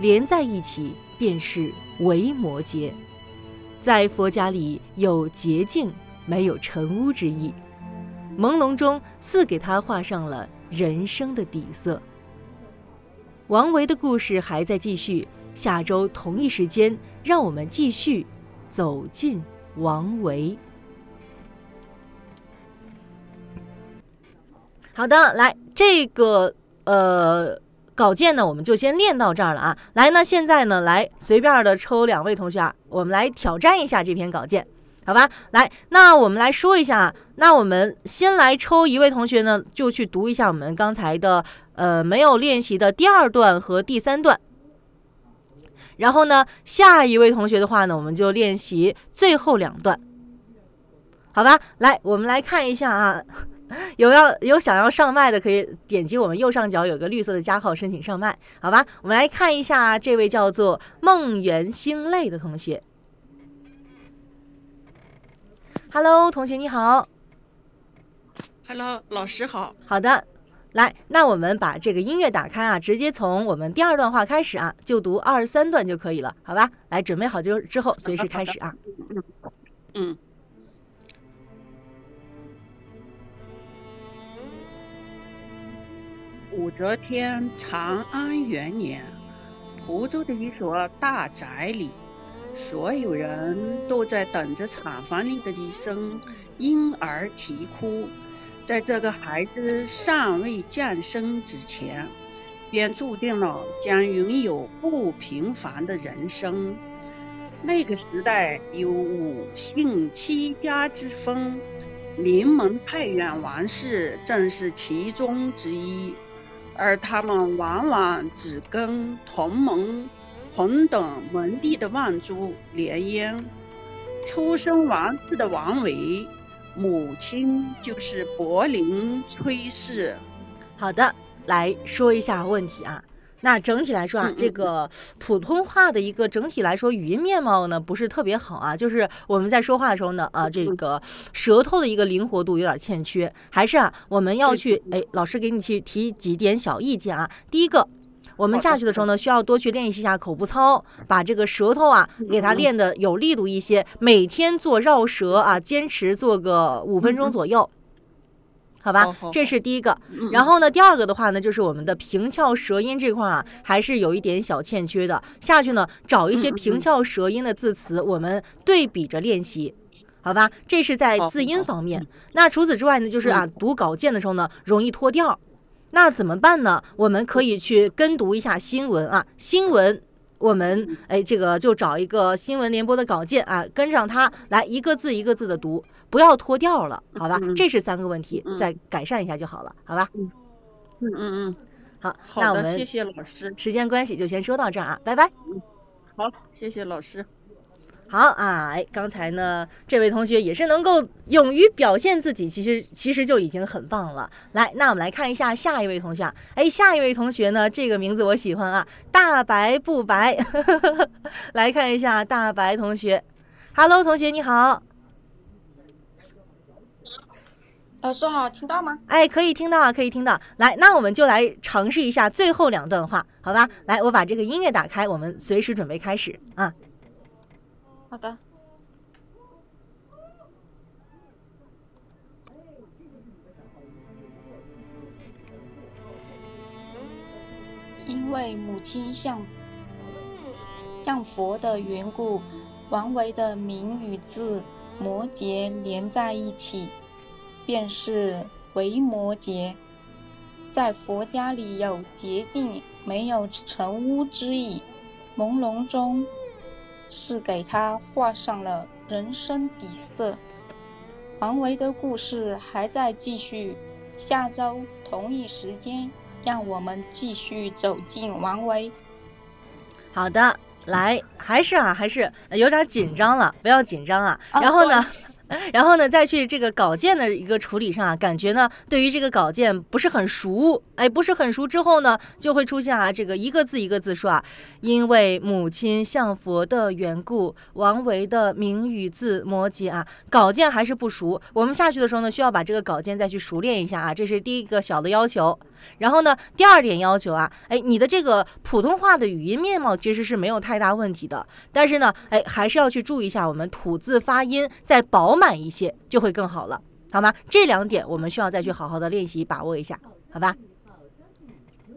连在一起便是。维摩诘，在佛家里有洁净、没有尘污之意。朦胧中，似给他画上了人生的底色。王维的故事还在继续，下周同一时间，让我们继续走进王维。好的，来这个，呃。稿件呢，我们就先练到这儿了啊！来，那现在呢，来随便的抽两位同学啊，我们来挑战一下这篇稿件，好吧？来，那我们来说一下，那我们先来抽一位同学呢，就去读一下我们刚才的呃没有练习的第二段和第三段。然后呢，下一位同学的话呢，我们就练习最后两段，好吧？来，我们来看一下啊。有要有想要上麦的，可以点击我们右上角有个绿色的加号申请上麦，好吧？我们来看一下这位叫做梦圆心泪的同学。Hello，同学你好。Hello，老师好。好的，来，那我们把这个音乐打开啊，直接从我们第二段话开始啊，就读二三段就可以了，好吧？来，准备好就之后随时开始啊。嗯。武则天长安元年，蒲州的一所大宅里，所有人都在等着产房里的一声婴儿啼哭。在这个孩子尚未降生之前，便注定了将拥有不平凡的人生。那个时代有五姓七家之分，名门太原王氏正是其中之一。而他们往往只跟同盟、同等门第的望族联姻。出身王室的王维，母亲就是柏林崔氏。好的，来说一下问题啊。那整体来说啊，这个普通话的一个整体来说语音面貌呢不是特别好啊，就是我们在说话的时候呢，啊，这个舌头的一个灵活度有点欠缺，还是啊，我们要去哎，老师给你去提几点小意见啊。第一个，我们下去的时候呢，需要多去练习一下口部操，把这个舌头啊给它练的有力度一些，每天做绕舌啊，坚持做个五分钟左右。好吧，这是第一个。然后呢，第二个的话呢，就是我们的平翘舌音这块啊，还是有一点小欠缺的。下去呢，找一些平翘舌音的字词，我们对比着练习。好吧，这是在字音方面。那除此之外呢，就是啊，读稿件的时候呢，容易脱调。那怎么办呢？我们可以去跟读一下新闻啊，新闻我们哎，这个就找一个新闻联播的稿件啊，跟上它来一个字一个字的读。不要脱掉了，好吧？这是三个问题，再改善一下就好了，好吧？嗯嗯嗯嗯，好，好们谢谢老师。时间关系就先说到这儿啊，拜拜。好，谢谢老师。好啊，哎，刚才呢这位同学也是能够勇于表现自己，其实其实就已经很棒了。来，那我们来看一下下一位同学。哎，下一位同学呢，这个名字我喜欢啊，大白不白。来看一下大白同学，Hello 同学你好。老师好，听到吗？哎，可以听到啊，可以听到。来，那我们就来尝试一下最后两段话，好吧？来，我把这个音乐打开，我们随时准备开始啊。好的。因为母亲像像佛的缘故，王维的名与字摩羯连在一起。便是维摩诘，在佛家里有洁净，没有尘污之意。朦胧中，是给他画上了人生底色。王维的故事还在继续，下周同一时间，让我们继续走进王维。好的，来，还是啊，还是有点紧张了，不要紧张啊。然后呢？然后呢，再去这个稿件的一个处理上啊，感觉呢对于这个稿件不是很熟，哎，不是很熟之后呢，就会出现啊这个一个字一个字说啊，因为母亲像佛的缘故，王维的名与字摩诘啊，稿件还是不熟。我们下去的时候呢，需要把这个稿件再去熟练一下啊，这是第一个小的要求。然后呢，第二点要求啊，哎，你的这个普通话的语音面貌其实是没有太大问题的，但是呢，哎，还是要去注意一下我们吐字发音再饱满一些就会更好了，好吗？这两点我们需要再去好好的练习把握一下，好吧？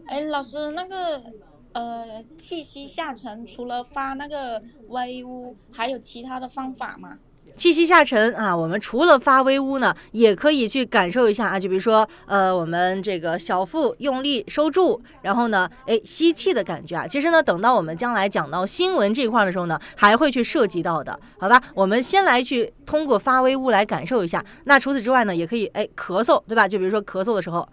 哎，老师，那个呃，气息下沉除了发那个 v 呜，还有其他的方法吗？气息下沉啊，我们除了发微呜呢，也可以去感受一下啊，就比如说，呃，我们这个小腹用力收住，然后呢，哎，吸气的感觉啊。其实呢，等到我们将来讲到新闻这一块的时候呢，还会去涉及到的，好吧？我们先来去通过发微呜来感受一下。那除此之外呢，也可以哎咳嗽，对吧？就比如说咳嗽的时候，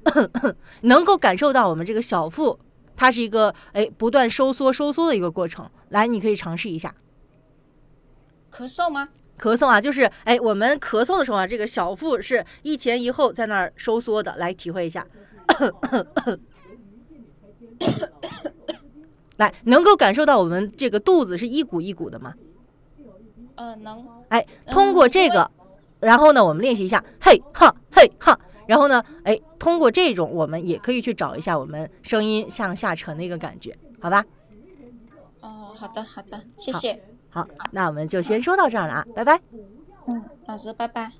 能够感受到我们这个小腹，它是一个哎不断收缩收缩的一个过程。来，你可以尝试一下。咳嗽吗？咳嗽啊，就是哎，我们咳嗽的时候啊，这个小腹是一前一后在那儿收缩的，来体会一下。来，能够感受到我们这个肚子是一鼓一鼓的吗？呃，能。哎，通过这个，然后呢，我们练习一下，嘿哈，嘿哈，然后呢，哎，通过这种，我们也可以去找一下我们声音向下沉的一个感觉，好吧？哦，好的，好的，谢谢。好，那我们就先说到这儿了啊，拜拜。嗯，老师，拜拜。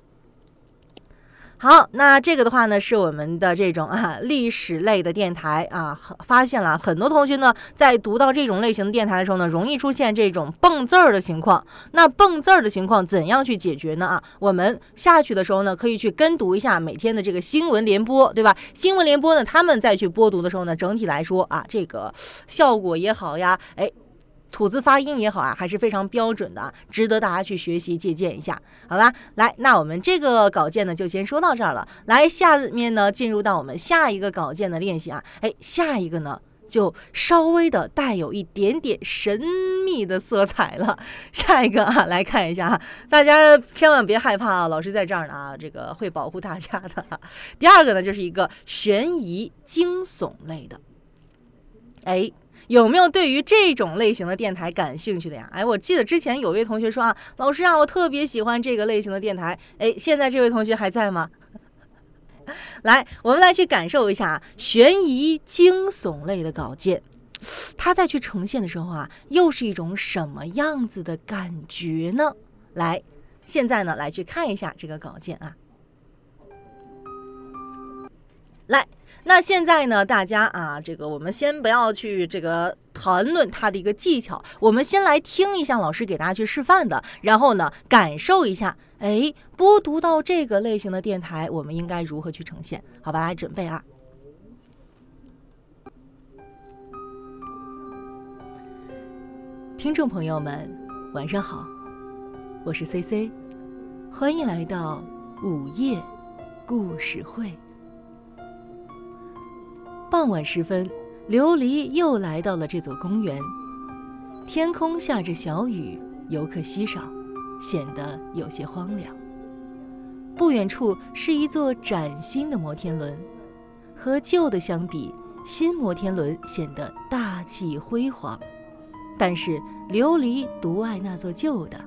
好，那这个的话呢，是我们的这种啊历史类的电台啊，发现了很多同学呢在读到这种类型的电台的时候呢，容易出现这种蹦字儿的情况。那蹦字儿的情况怎样去解决呢？啊，我们下去的时候呢，可以去跟读一下每天的这个新闻联播，对吧？新闻联播呢，他们再去播读的时候呢，整体来说啊，这个效果也好呀，哎。吐字发音也好啊，还是非常标准的，值得大家去学习借鉴一下，好吧？来，那我们这个稿件呢，就先说到这儿了。来，下面呢，进入到我们下一个稿件的练习啊，哎，下一个呢，就稍微的带有一点点神秘的色彩了。下一个啊，来看一下啊，大家千万别害怕啊，老师在这儿呢啊，这个会保护大家的。第二个呢，就是一个悬疑惊悚类的，哎。有没有对于这种类型的电台感兴趣的呀？哎，我记得之前有位同学说啊，老师啊，我特别喜欢这个类型的电台。哎，现在这位同学还在吗？来，我们来去感受一下悬疑惊悚类的稿件，它在去呈现的时候啊，又是一种什么样子的感觉呢？来，现在呢，来去看一下这个稿件啊，来。那现在呢，大家啊，这个我们先不要去这个谈论他的一个技巧，我们先来听一下老师给大家去示范的，然后呢，感受一下，哎，播读到这个类型的电台，我们应该如何去呈现？好吧，来准备啊。听众朋友们，晚上好，我是 C C，欢迎来到午夜故事会。傍晚时分，琉璃又来到了这座公园。天空下着小雨，游客稀少，显得有些荒凉。不远处是一座崭新的摩天轮，和旧的相比，新摩天轮显得大气辉煌。但是琉璃独爱那座旧的，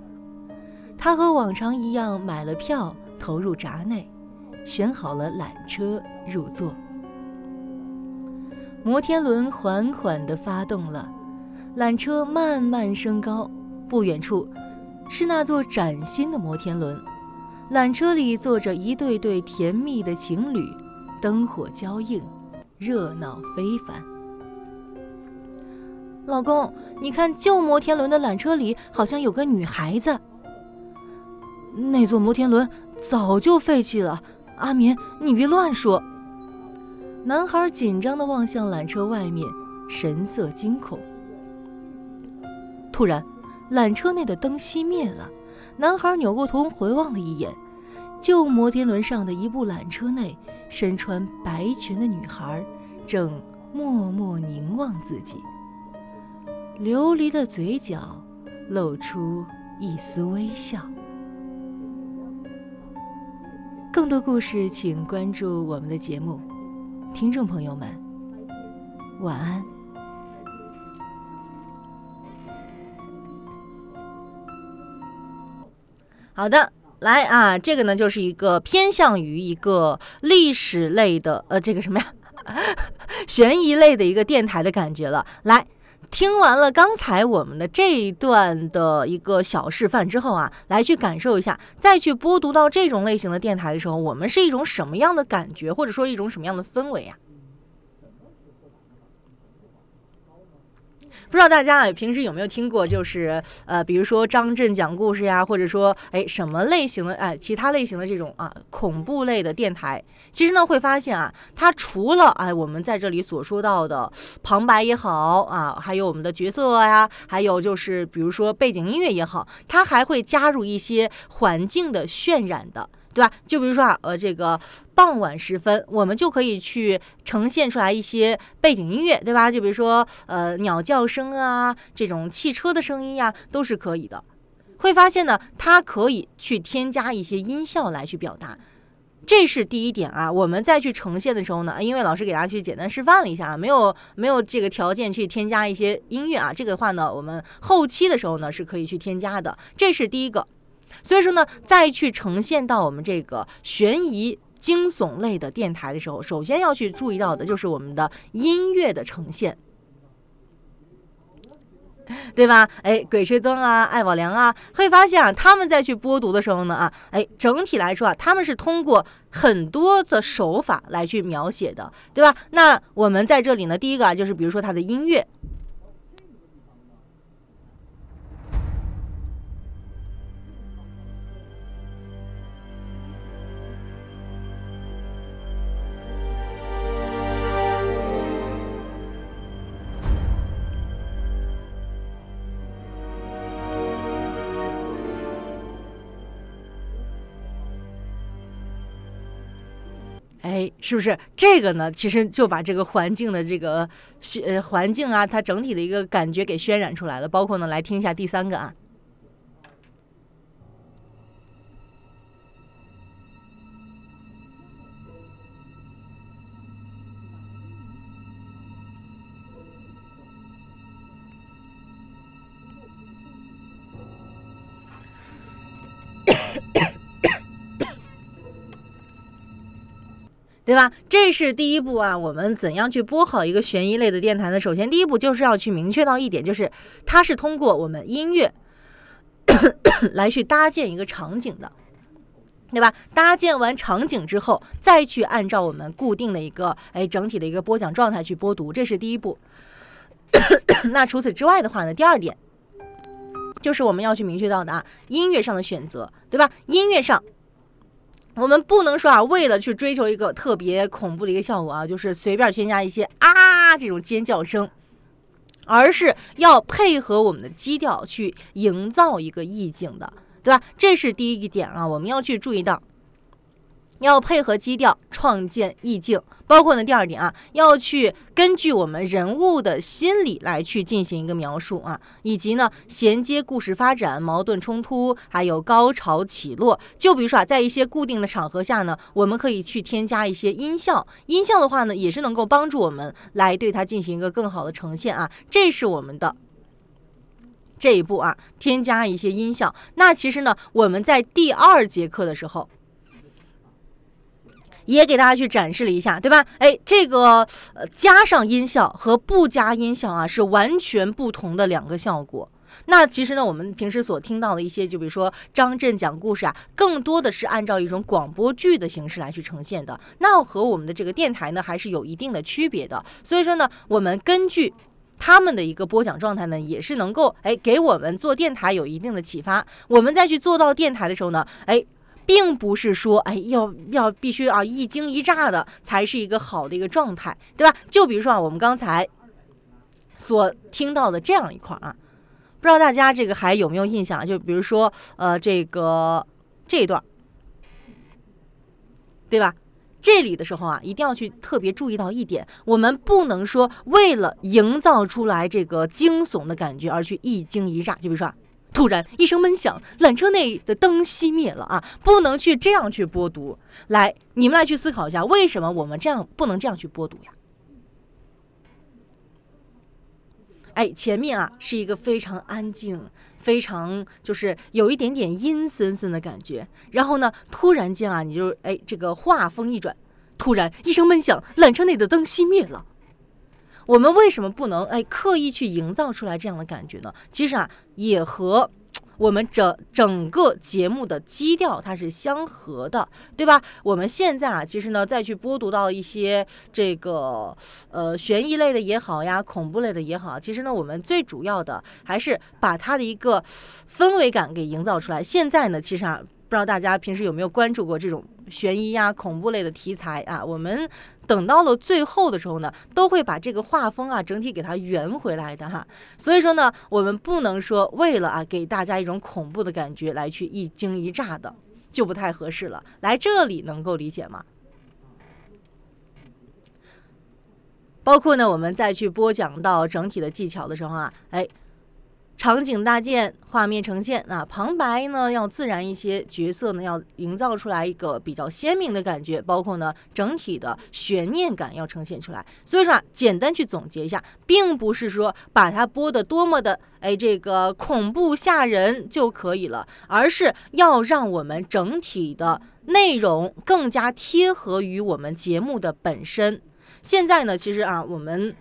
他和往常一样买了票，投入闸内，选好了缆车入座。摩天轮缓缓地发动了，缆车慢慢升高。不远处，是那座崭新的摩天轮。缆车里坐着一对对甜蜜的情侣，灯火交映，热闹非凡。老公，你看旧摩天轮的缆车里好像有个女孩子。那座摩天轮早就废弃了。阿明，你别乱说。男孩紧张地望向缆车外面，神色惊恐。突然，缆车内的灯熄灭了。男孩扭过头回望了一眼，旧摩天轮上的一部缆车内，身穿白裙的女孩正默默凝望自己，琉璃的嘴角露出一丝微笑。更多故事，请关注我们的节目。听众朋友们，晚安。好的，来啊，这个呢就是一个偏向于一个历史类的，呃，这个什么呀，悬疑类的一个电台的感觉了，来。听完了刚才我们的这一段的一个小示范之后啊，来去感受一下，再去播读到这种类型的电台的时候，我们是一种什么样的感觉，或者说一种什么样的氛围啊？不知道大家啊平时有没有听过，就是呃，比如说张震讲故事呀，或者说哎什么类型的哎其他类型的这种啊恐怖类的电台，其实呢会发现啊，它除了哎我们在这里所说到的旁白也好啊，还有我们的角色呀，还有就是比如说背景音乐也好，它还会加入一些环境的渲染的。对吧？就比如说啊，呃，这个傍晚时分，我们就可以去呈现出来一些背景音乐，对吧？就比如说，呃，鸟叫声啊，这种汽车的声音呀，都是可以的。会发现呢，它可以去添加一些音效来去表达，这是第一点啊。我们再去呈现的时候呢，因为老师给大家去简单示范了一下，没有没有这个条件去添加一些音乐啊。这个的话呢，我们后期的时候呢是可以去添加的，这是第一个。所以说呢，再去呈现到我们这个悬疑惊悚类的电台的时候，首先要去注意到的就是我们的音乐的呈现，对吧？哎，鬼吹灯啊，爱宝良啊，会发现啊，他们在去播读的时候呢啊，哎，整体来说啊，他们是通过很多的手法来去描写的，对吧？那我们在这里呢，第一个啊，就是比如说他的音乐。哎，是不是这个呢？其实就把这个环境的这个呃环境啊，它整体的一个感觉给渲染出来了。包括呢，来听一下第三个啊。对吧？这是第一步啊。我们怎样去播好一个悬疑类的电台呢？首先，第一步就是要去明确到一点，就是它是通过我们音乐 来去搭建一个场景的，对吧？搭建完场景之后，再去按照我们固定的一个哎整体的一个播讲状态去播读，这是第一步。那除此之外的话呢，第二点就是我们要去明确到的啊，音乐上的选择，对吧？音乐上。我们不能说啊，为了去追求一个特别恐怖的一个效果啊，就是随便添加一些啊这种尖叫声，而是要配合我们的基调去营造一个意境的，对吧？这是第一个点啊，我们要去注意到。要配合基调，创建意境，包括呢第二点啊，要去根据我们人物的心理来去进行一个描述啊，以及呢衔接故事发展、矛盾冲突，还有高潮起落。就比如说啊，在一些固定的场合下呢，我们可以去添加一些音效，音效的话呢，也是能够帮助我们来对它进行一个更好的呈现啊。这是我们的这一步啊，添加一些音效。那其实呢，我们在第二节课的时候。也给大家去展示了一下，对吧？哎，这个呃，加上音效和不加音效啊，是完全不同的两个效果。那其实呢，我们平时所听到的一些，就比如说张震讲故事啊，更多的是按照一种广播剧的形式来去呈现的。那和我们的这个电台呢，还是有一定的区别的。所以说呢，我们根据他们的一个播讲状态呢，也是能够哎给我们做电台有一定的启发。我们再去做到电台的时候呢，哎。并不是说，哎，要要必须啊，一惊一乍的才是一个好的一个状态，对吧？就比如说啊，我们刚才所听到的这样一块啊，不知道大家这个还有没有印象？就比如说，呃，这个这一段，对吧？这里的时候啊，一定要去特别注意到一点，我们不能说为了营造出来这个惊悚的感觉而去一惊一乍，就比如说。突然一声闷响，缆车内的灯熄灭了啊！不能去这样去播读，来，你们来去思考一下，为什么我们这样不能这样去播读呀？哎，前面啊是一个非常安静，非常就是有一点点阴森森的感觉，然后呢，突然间啊，你就哎这个话锋一转，突然一声闷响，缆车内的灯熄灭了。我们为什么不能哎刻意去营造出来这样的感觉呢？其实啊，也和我们整整个节目的基调它是相合的，对吧？我们现在啊，其实呢，再去播读到一些这个呃悬疑类的也好呀，恐怖类的也好，其实呢，我们最主要的还是把它的一个氛围感给营造出来。现在呢，其实啊。不知道大家平时有没有关注过这种悬疑呀、恐怖类的题材啊？我们等到了最后的时候呢，都会把这个画风啊整体给它圆回来的哈。所以说呢，我们不能说为了啊给大家一种恐怖的感觉来去一惊一乍的，就不太合适了。来这里能够理解吗？包括呢，我们再去播讲到整体的技巧的时候啊，哎。场景搭建、画面呈现，那旁白呢要自然一些，角色呢要营造出来一个比较鲜明的感觉，包括呢整体的悬念感要呈现出来。所以说啊，简单去总结一下，并不是说把它播的多么的哎这个恐怖吓人就可以了，而是要让我们整体的内容更加贴合于我们节目的本身。现在呢，其实啊，我们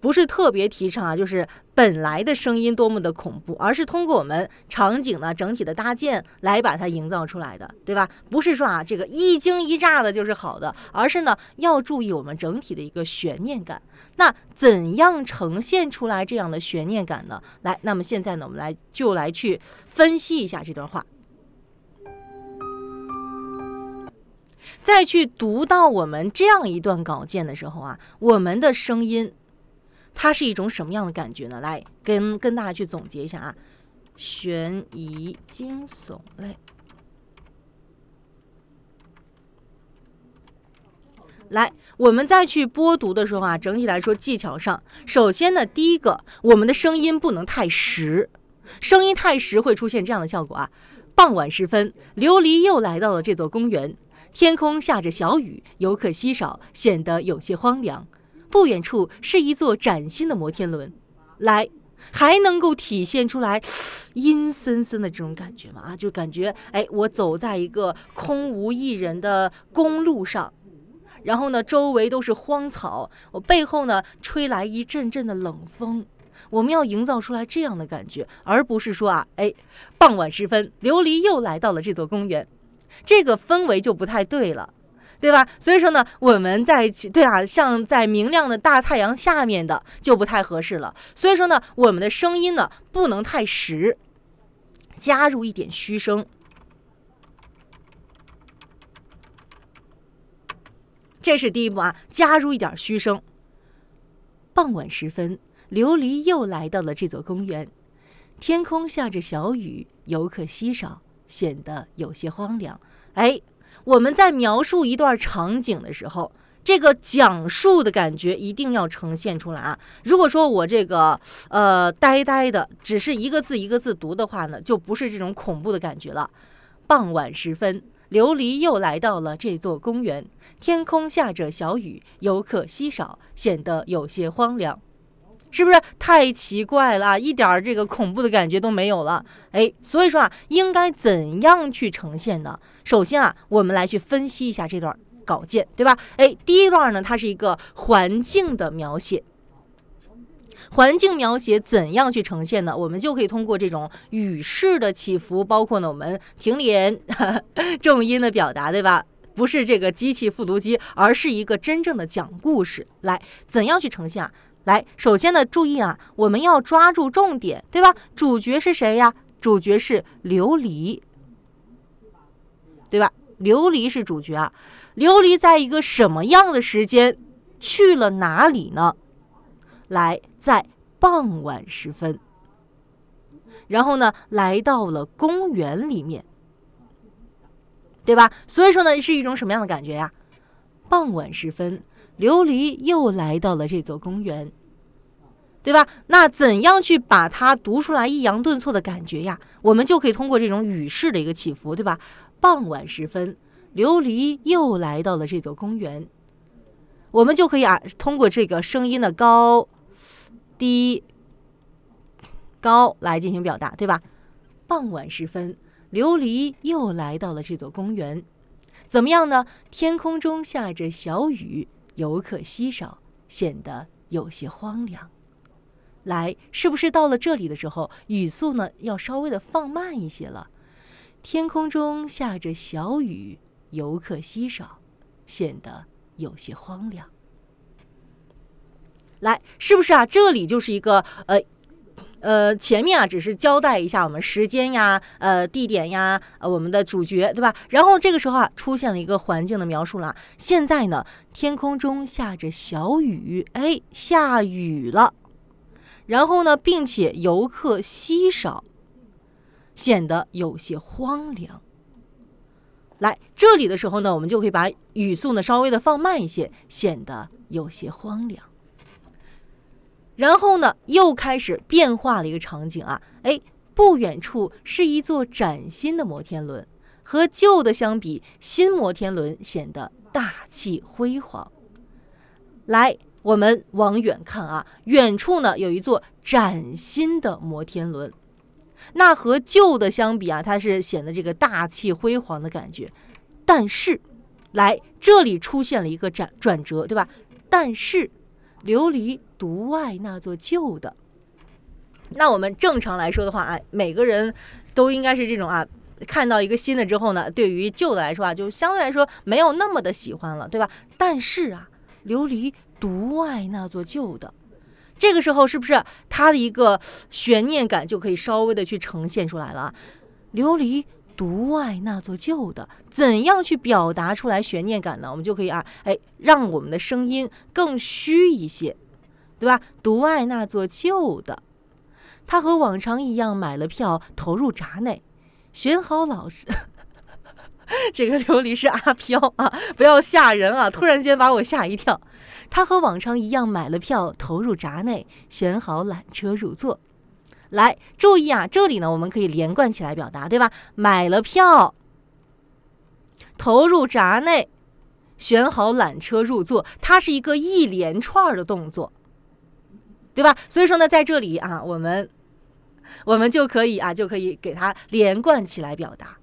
不是特别提倡啊，就是。本来的声音多么的恐怖，而是通过我们场景呢整体的搭建来把它营造出来的，对吧？不是说啊这个一惊一乍的就是好的，而是呢要注意我们整体的一个悬念感。那怎样呈现出来这样的悬念感呢？来，那么现在呢我们来就来去分析一下这段话。再去读到我们这样一段稿件的时候啊，我们的声音。它是一种什么样的感觉呢？来，跟跟大家去总结一下啊，悬疑惊悚类。来，我们再去播读的时候啊，整体来说技巧上，首先呢，第一个，我们的声音不能太实，声音太实会出现这样的效果啊。傍晚时分，琉璃又来到了这座公园，天空下着小雨，游客稀少，显得有些荒凉。不远处是一座崭新的摩天轮，来，还能够体现出来阴森森的这种感觉吗？啊，就感觉哎，我走在一个空无一人的公路上，然后呢，周围都是荒草，我背后呢吹来一阵阵的冷风。我们要营造出来这样的感觉，而不是说啊，哎，傍晚时分，琉璃又来到了这座公园，这个氛围就不太对了。对吧？所以说呢，我们在对啊，像在明亮的大太阳下面的就不太合适了。所以说呢，我们的声音呢不能太实，加入一点嘘声。这是第一步啊，加入一点嘘声。傍晚时分，琉璃又来到了这座公园，天空下着小雨，游客稀少，显得有些荒凉。哎。我们在描述一段场景的时候，这个讲述的感觉一定要呈现出来啊！如果说我这个呃呆呆的，只是一个字一个字读的话呢，就不是这种恐怖的感觉了。傍晚时分，琉璃又来到了这座公园，天空下着小雨，游客稀少，显得有些荒凉。是不是太奇怪了一点儿这个恐怖的感觉都没有了。哎，所以说啊，应该怎样去呈现呢？首先啊，我们来去分析一下这段稿件，对吧？哎，第一段呢，它是一个环境的描写，环境描写怎样去呈现呢？我们就可以通过这种语势的起伏，包括呢我们停连、重音的表达，对吧？不是这个机器复读机，而是一个真正的讲故事，来怎样去呈现啊？来，首先呢，注意啊，我们要抓住重点，对吧？主角是谁呀？主角是琉璃，对吧？琉璃是主角啊。琉璃在一个什么样的时间去了哪里呢？来，在傍晚时分，然后呢，来到了公园里面，对吧？所以说呢，是一种什么样的感觉呀？傍晚时分。琉璃又来到了这座公园，对吧？那怎样去把它读出来，抑扬顿挫的感觉呀？我们就可以通过这种语势的一个起伏，对吧？傍晚时分，琉璃又来到了这座公园。我们就可以啊，通过这个声音的高、低、高来进行表达，对吧？傍晚时分，琉璃又来到了这座公园。怎么样呢？天空中下着小雨。游客稀少，显得有些荒凉。来，是不是到了这里的时候，语速呢要稍微的放慢一些了？天空中下着小雨，游客稀少，显得有些荒凉。来，是不是啊？这里就是一个呃。呃，前面啊只是交代一下我们时间呀，呃，地点呀，呃，我们的主角对吧？然后这个时候啊出现了一个环境的描述了。现在呢，天空中下着小雨，哎，下雨了。然后呢，并且游客稀少，显得有些荒凉。来这里的时候呢，我们就可以把语速呢稍微的放慢一些，显得有些荒凉。然后呢，又开始变化了一个场景啊！哎，不远处是一座崭新的摩天轮，和旧的相比，新摩天轮显得大气辉煌。来，我们往远看啊，远处呢有一座崭新的摩天轮，那和旧的相比啊，它是显得这个大气辉煌的感觉。但是，来这里出现了一个转转折，对吧？但是，琉璃。独爱那座旧的。那我们正常来说的话啊，每个人都应该是这种啊，看到一个新的之后呢，对于旧的来说啊，就相对来说没有那么的喜欢了，对吧？但是啊，琉璃独爱那座旧的，这个时候是不是他的一个悬念感就可以稍微的去呈现出来了？琉璃独爱那座旧的，怎样去表达出来悬念感呢？我们就可以啊，哎，让我们的声音更虚一些。对吧？独爱那座旧的。他和往常一样买了票，投入闸内，选好老师。这个琉璃是阿飘啊，不要吓人啊！突然间把我吓一跳。他和往常一样买了票，投入闸内，选好缆车入座。来，注意啊，这里呢，我们可以连贯起来表达，对吧？买了票，投入闸内，选好缆车入座。它是一个一连串的动作。对吧？所以说呢，在这里啊，我们我们就可以啊，就可以给它连贯起来表达，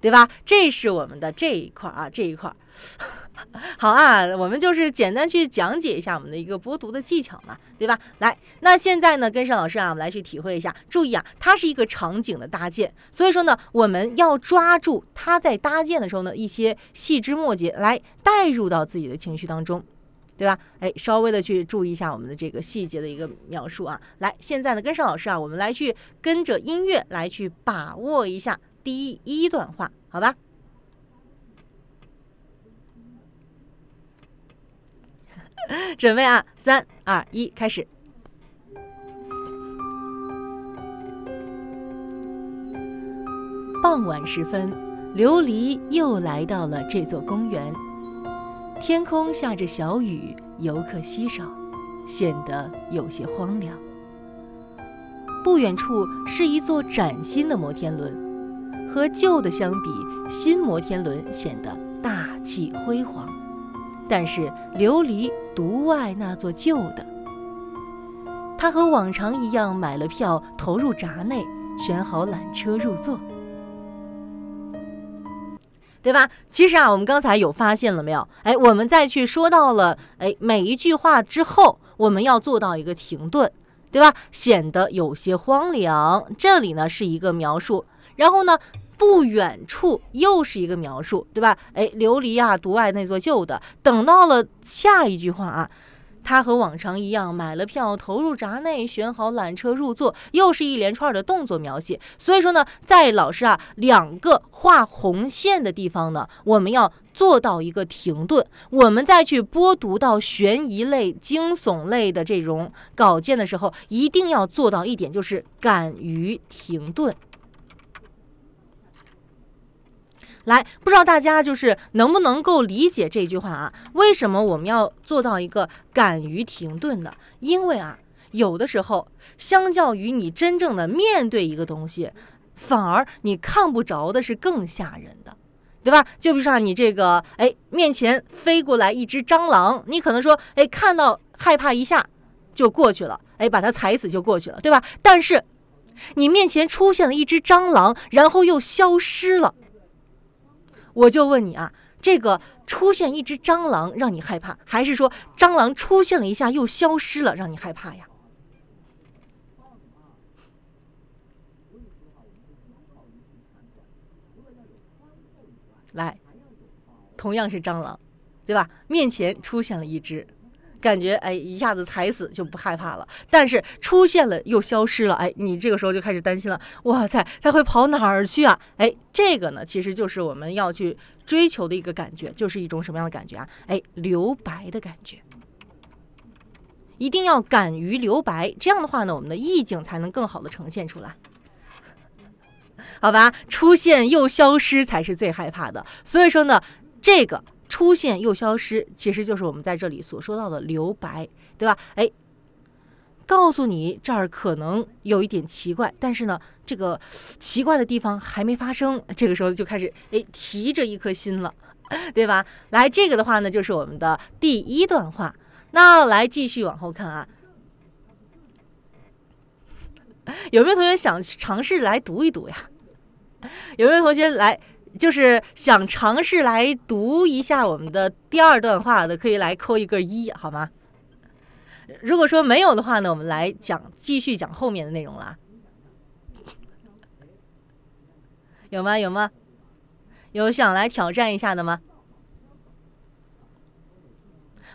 对吧？这是我们的这一块啊，这一块。好啊，我们就是简单去讲解一下我们的一个播读的技巧嘛，对吧？来，那现在呢，跟上老师啊，我们来去体会一下。注意啊，它是一个场景的搭建，所以说呢，我们要抓住它在搭建的时候呢一些细枝末节，来带入到自己的情绪当中。对吧？哎，稍微的去注意一下我们的这个细节的一个描述啊。来，现在呢，跟上老师啊，我们来去跟着音乐来去把握一下第一段话，好吧？准备啊，三二一，开始。傍晚时分，琉璃又来到了这座公园。天空下着小雨，游客稀少，显得有些荒凉。不远处是一座崭新的摩天轮，和旧的相比，新摩天轮显得大气辉煌。但是琉璃独爱那座旧的。他和往常一样买了票，投入闸内，选好缆车入座。对吧？其实啊，我们刚才有发现了没有？哎，我们再去说到了，哎，每一句话之后，我们要做到一个停顿，对吧？显得有些荒凉。这里呢是一个描述，然后呢，不远处又是一个描述，对吧？哎，琉璃啊，独爱那座旧的。等到了下一句话啊。他和往常一样买了票，投入闸内，选好缆车入座，又是一连串的动作描写。所以说呢，在老师啊两个画红线的地方呢，我们要做到一个停顿。我们再去播读到悬疑类、惊悚类的这种稿件的时候，一定要做到一点，就是敢于停顿。来，不知道大家就是能不能够理解这句话啊？为什么我们要做到一个敢于停顿的？因为啊，有的时候，相较于你真正的面对一个东西，反而你看不着的是更吓人的，对吧？就比如你这个，哎，面前飞过来一只蟑螂，你可能说，哎，看到害怕一下就过去了，哎，把它踩死就过去了，对吧？但是你面前出现了一只蟑螂，然后又消失了。我就问你啊，这个出现一只蟑螂让你害怕，还是说蟑螂出现了一下又消失了让你害怕呀？来，同样是蟑螂，对吧？面前出现了一只。感觉哎，一下子踩死就不害怕了，但是出现了又消失了，哎，你这个时候就开始担心了。哇塞，它会跑哪儿去啊？哎，这个呢，其实就是我们要去追求的一个感觉，就是一种什么样的感觉啊？哎，留白的感觉，一定要敢于留白，这样的话呢，我们的意境才能更好的呈现出来。好吧，出现又消失才是最害怕的，所以说呢，这个。出现又消失，其实就是我们在这里所说到的留白，对吧？哎，告诉你这儿可能有一点奇怪，但是呢，这个奇怪的地方还没发生，这个时候就开始哎提着一颗心了，对吧？来，这个的话呢，就是我们的第一段话。那来继续往后看啊，有没有同学想尝试来读一读呀？有没有同学来？就是想尝试来读一下我们的第二段话的，可以来扣一个一，好吗？如果说没有的话呢，我们来讲继续讲后面的内容了。有吗？有吗？有想来挑战一下的吗？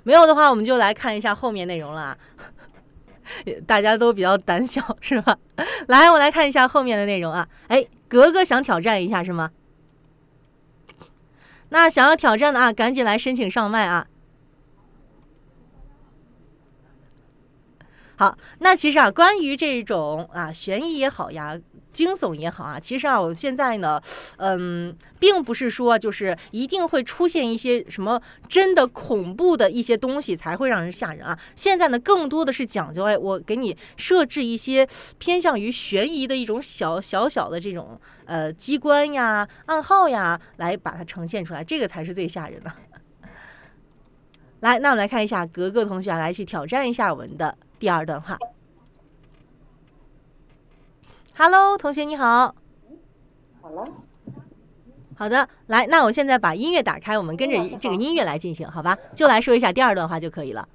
没有的话，我们就来看一下后面内容了啊。大家都比较胆小是吧？来，我来看一下后面的内容啊。哎，格格想挑战一下是吗？那想要挑战的啊，赶紧来申请上麦啊！好，那其实啊，关于这种啊，悬疑也好呀。惊悚也好啊，其实啊，我们现在呢，嗯，并不是说就是一定会出现一些什么真的恐怖的一些东西才会让人吓人啊。现在呢，更多的是讲究，哎，我给你设置一些偏向于悬疑的一种小小小的这种呃机关呀、暗号呀，来把它呈现出来，这个才是最吓人的。来，那我们来看一下格格同学来去挑战一下我们的第二段话。Hello，同学你好。好了，好的，来，那我现在把音乐打开，我们跟着这个音乐来进行，好吧？就来说一下第二段话就可以了。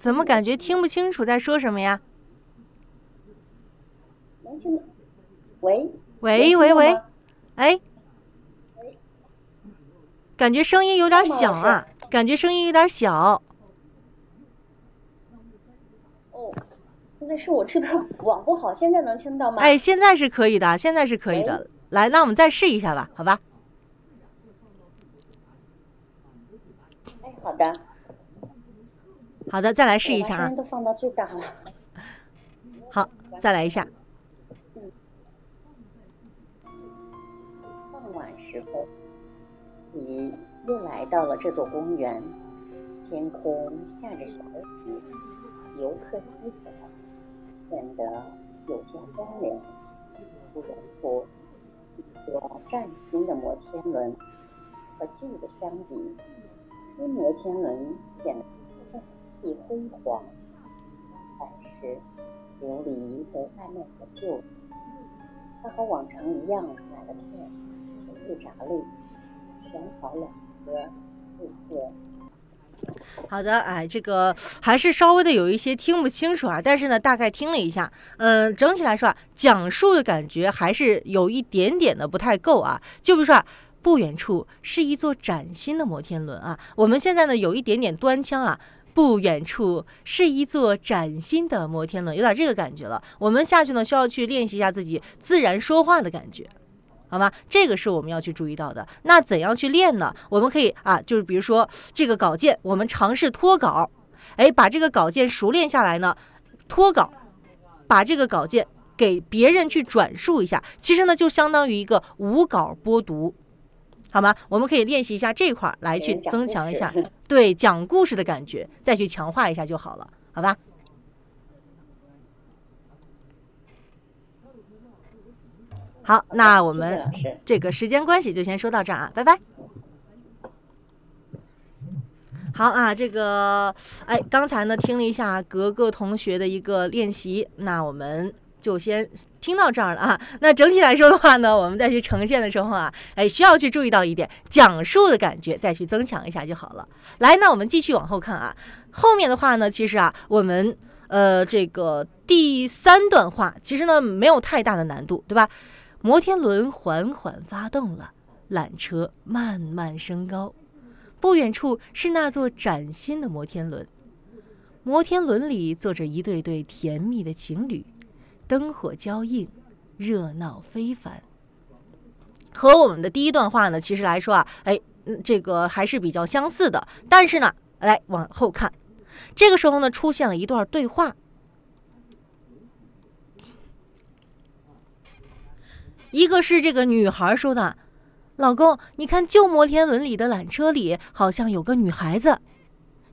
怎么感觉听不清楚在说什么呀？喂喂喂？哎？喂哎感觉声音有点小啊，感觉声音有点小。哦，现在是我这边网不好，现在能听到吗？哎，现在是可以的，现在是可以的。来，那我们再试一下吧，好吧？哎，好的。好的，再来试一下啊！声音都放到最大了。好，再来一下。傍晚时候，你又来到了这座公园，天空下着小雨，游客稀少，显得有些荒凉。不远处，一座崭新的摩天轮和旧的相比，新摩天轮显得。既辉煌，但是琉璃也耐耐何旧。他和往常一样买了票，入炸内选好两颗，四颗。好的，哎，这个还是稍微的有一些听不清楚啊。但是呢，大概听了一下，嗯，整体来说啊，讲述的感觉还是有一点点的不太够啊。就比如说啊，不远处是一座崭新的摩天轮啊。我们现在呢，有一点点端枪啊。不远处是一座崭新的摩天轮，有点这个感觉了。我们下去呢，需要去练习一下自己自然说话的感觉，好吗？这个是我们要去注意到的。那怎样去练呢？我们可以啊，就是比如说这个稿件，我们尝试脱稿，哎，把这个稿件熟练下来呢，脱稿，把这个稿件给别人去转述一下，其实呢，就相当于一个无稿播读。好吗？我们可以练习一下这块儿，来去增强一下 对讲故事的感觉，再去强化一下就好了，好吧？好，那我们这个时间关系就先说到这儿啊，拜拜。好啊，这个哎，刚才呢听了一下格格同学的一个练习，那我们。就先听到这儿了啊。那整体来说的话呢，我们再去呈现的时候啊，哎，需要去注意到一点，讲述的感觉再去增强一下就好了。来，那我们继续往后看啊。后面的话呢，其实啊，我们呃，这个第三段话其实呢没有太大的难度，对吧？摩天轮缓缓发动了，缆车慢慢升高，不远处是那座崭新的摩天轮。摩天轮里坐着一对对甜蜜的情侣。灯火交映，热闹非凡。和我们的第一段话呢，其实来说啊，哎，这个还是比较相似的。但是呢，来往后看，这个时候呢，出现了一段对话。一个是这个女孩说的：“老公，你看旧摩天轮里的缆车里，好像有个女孩子。”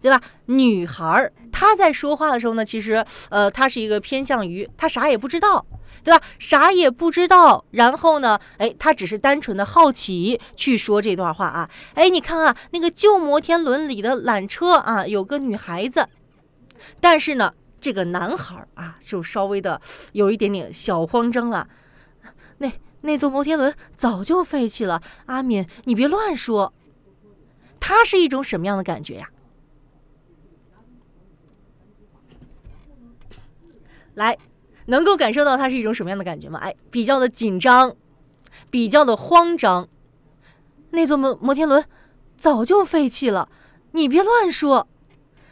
对吧？女孩儿她在说话的时候呢，其实呃，她是一个偏向于她啥也不知道，对吧？啥也不知道，然后呢，哎，她只是单纯的好奇去说这段话啊。哎，你看啊，那个旧摩天轮里的缆车啊，有个女孩子，但是呢，这个男孩儿啊，就稍微的有一点点小慌张了。那那座摩天轮早就废弃了，阿敏，你别乱说。他是一种什么样的感觉呀？来，能够感受到它是一种什么样的感觉吗？哎，比较的紧张，比较的慌张。那座摩摩天轮早就废弃了，你别乱说，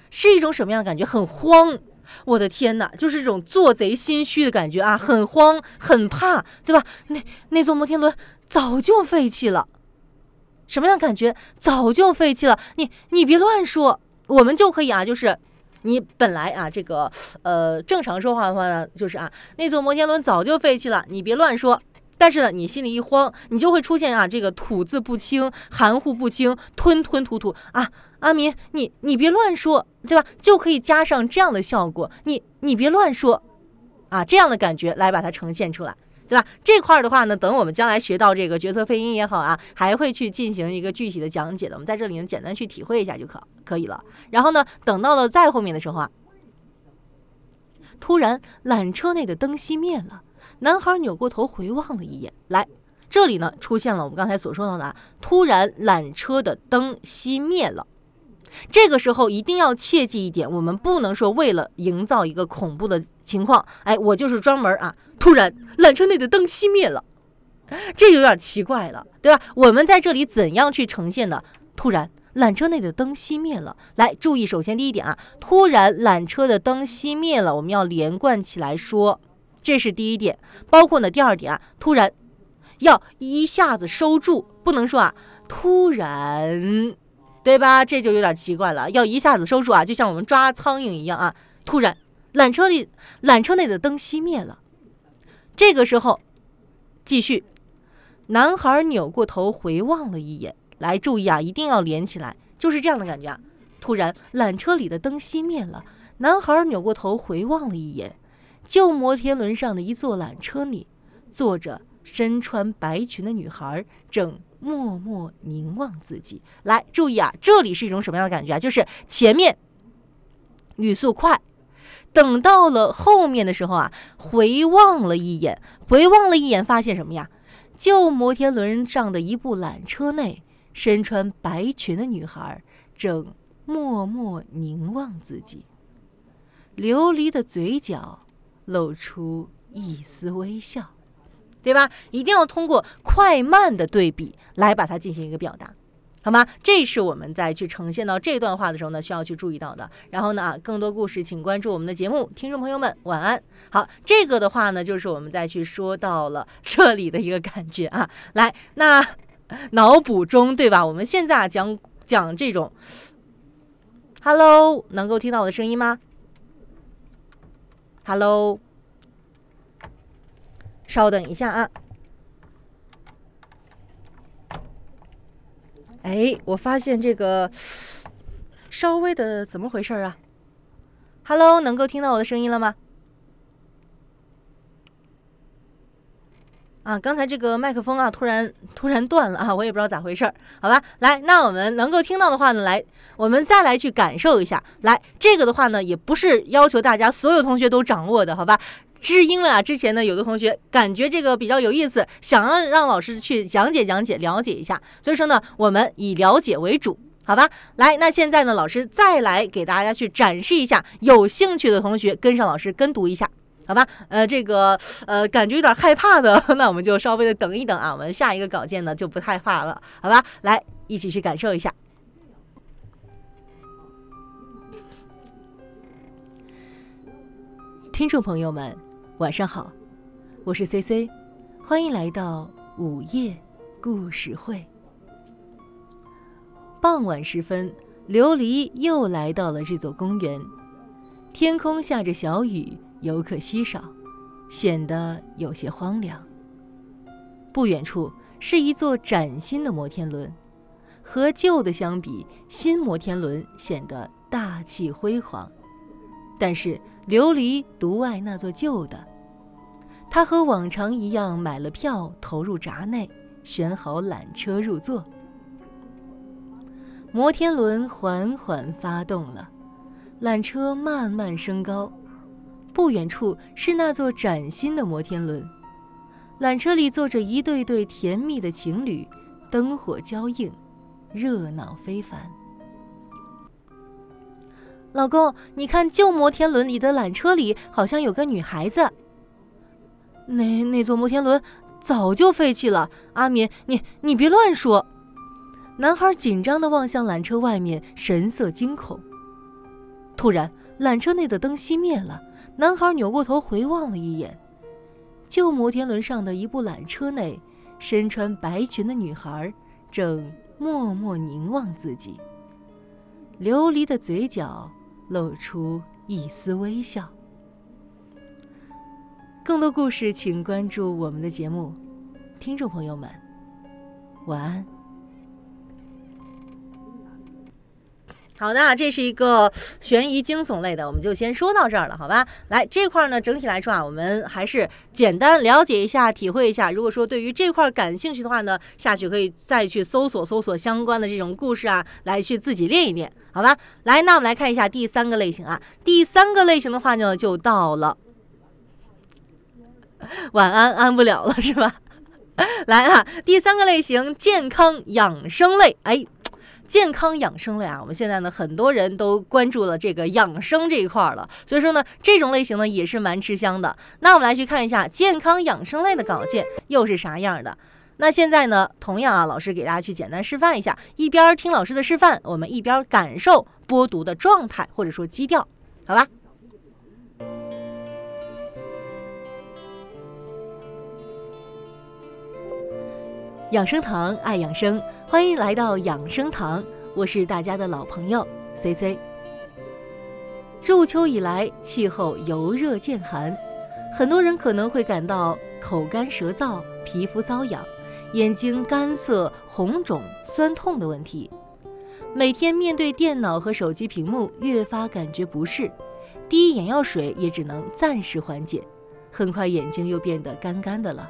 是一种什么样的感觉？很慌，我的天哪，就是这种做贼心虚的感觉啊，很慌，很怕，对吧？那那座摩天轮早就废弃了，什么样的感觉？早就废弃了，你你别乱说，我们就可以啊，就是。你本来啊，这个呃，正常说话的话呢，就是啊，那座摩天轮早就废弃了，你别乱说。但是呢，你心里一慌，你就会出现啊，这个吐字不清、含糊不清、吞吞吐吐啊。阿明，你你别乱说，对吧？就可以加上这样的效果，你你别乱说，啊，这样的感觉来把它呈现出来。对吧？这块儿的话呢，等我们将来学到这个角色配音也好啊，还会去进行一个具体的讲解的。我们在这里呢，简单去体会一下就可，可以了。然后呢，等到了再后面的时候啊，突然缆车内的灯熄灭了，男孩扭过头回望了一眼。来，这里呢出现了我们刚才所说到的啊，突然缆车的灯熄灭了。这个时候一定要切记一点，我们不能说为了营造一个恐怖的情况，哎，我就是专门啊。突然，缆车内的灯熄灭了，这有点奇怪了，对吧？我们在这里怎样去呈现呢？突然，缆车内的灯熄灭了。来，注意，首先第一点啊，突然缆车的灯熄灭了，我们要连贯起来说，这是第一点。包括呢，第二点啊，突然要一下子收住，不能说啊，突然，对吧？这就有点奇怪了，要一下子收住啊，就像我们抓苍蝇一样啊。突然，缆车里，缆车内的灯熄灭了。这个时候，继续。男孩扭过头回望了一眼，来注意啊，一定要连起来，就是这样的感觉啊。突然，缆车里的灯熄灭了。男孩扭过头回望了一眼，旧摩天轮上的一座缆车里，坐着身穿白裙的女孩，正默默凝望自己。来注意啊，这里是一种什么样的感觉啊？就是前面语速快。等到了后面的时候啊，回望了一眼，回望了一眼，发现什么呀？就摩天轮上的一部缆车内，身穿白裙的女孩正默默凝望自己，琉璃的嘴角露出一丝微笑，对吧？一定要通过快慢的对比来把它进行一个表达。好吗？这是我们在去呈现到这段话的时候呢，需要去注意到的。然后呢啊，更多故事请关注我们的节目，听众朋友们晚安。好，这个的话呢，就是我们再去说到了这里的一个感觉啊。来，那脑补中对吧？我们现在讲讲这种，Hello，能够听到我的声音吗？Hello，稍等一下啊。哎，我发现这个稍微的怎么回事啊？Hello，能够听到我的声音了吗？啊，刚才这个麦克风啊，突然突然断了啊，我也不知道咋回事儿。好吧，来，那我们能够听到的话呢，来，我们再来去感受一下。来，这个的话呢，也不是要求大家所有同学都掌握的，好吧？这是因为啊，之前呢，有的同学感觉这个比较有意思，想要让老师去讲解讲解，了解一下。所以说呢，我们以了解为主，好吧？来，那现在呢，老师再来给大家去展示一下，有兴趣的同学跟上老师跟读一下，好吧？呃，这个呃，感觉有点害怕的，那我们就稍微的等一等啊，我们下一个稿件呢就不太怕了，好吧？来，一起去感受一下，听众朋友们。晚上好，我是 C C，欢迎来到午夜故事会。傍晚时分，琉璃又来到了这座公园。天空下着小雨，游客稀少，显得有些荒凉。不远处是一座崭新的摩天轮，和旧的相比，新摩天轮显得大气辉煌，但是。琉璃独爱那座旧的，他和往常一样买了票，投入闸内，选好缆车入座。摩天轮缓缓发动了，缆车慢慢升高。不远处是那座崭新的摩天轮，缆车里坐着一对对甜蜜的情侣，灯火交映，热闹非凡。老公，你看旧摩天轮里的缆车里好像有个女孩子。那那座摩天轮早就废弃了。阿敏，你你别乱说。男孩紧张地望向缆车外面，神色惊恐。突然，缆车内的灯熄灭了。男孩扭过头回望了一眼，旧摩天轮上的一部缆车内，身穿白裙的女孩正默默凝望自己。琉璃的嘴角。露出一丝微笑。更多故事，请关注我们的节目，听众朋友们，晚安。好，的，这是一个悬疑惊悚类的，我们就先说到这儿了，好吧？来这块呢，整体来说啊，我们还是简单了解一下、体会一下。如果说对于这块感兴趣的话呢，下去可以再去搜索搜索相关的这种故事啊，来去自己练一练，好吧？来，那我们来看一下第三个类型啊，第三个类型的话呢，就到了晚安安不了了是吧？来啊，第三个类型健康养生类，哎。健康养生类啊，我们现在呢很多人都关注了这个养生这一块了，所以说呢这种类型呢也是蛮吃香的。那我们来去看一下健康养生类的稿件又是啥样的。那现在呢，同样啊，老师给大家去简单示范一下，一边听老师的示范，我们一边感受播读的状态或者说基调，好吧？养生堂爱养生。欢迎来到养生堂，我是大家的老朋友 C C。入秋以来，气候由热渐寒，很多人可能会感到口干舌燥、皮肤瘙痒、眼睛干涩、红肿、酸痛的问题。每天面对电脑和手机屏幕，越发感觉不适，滴眼药水也只能暂时缓解，很快眼睛又变得干干的了。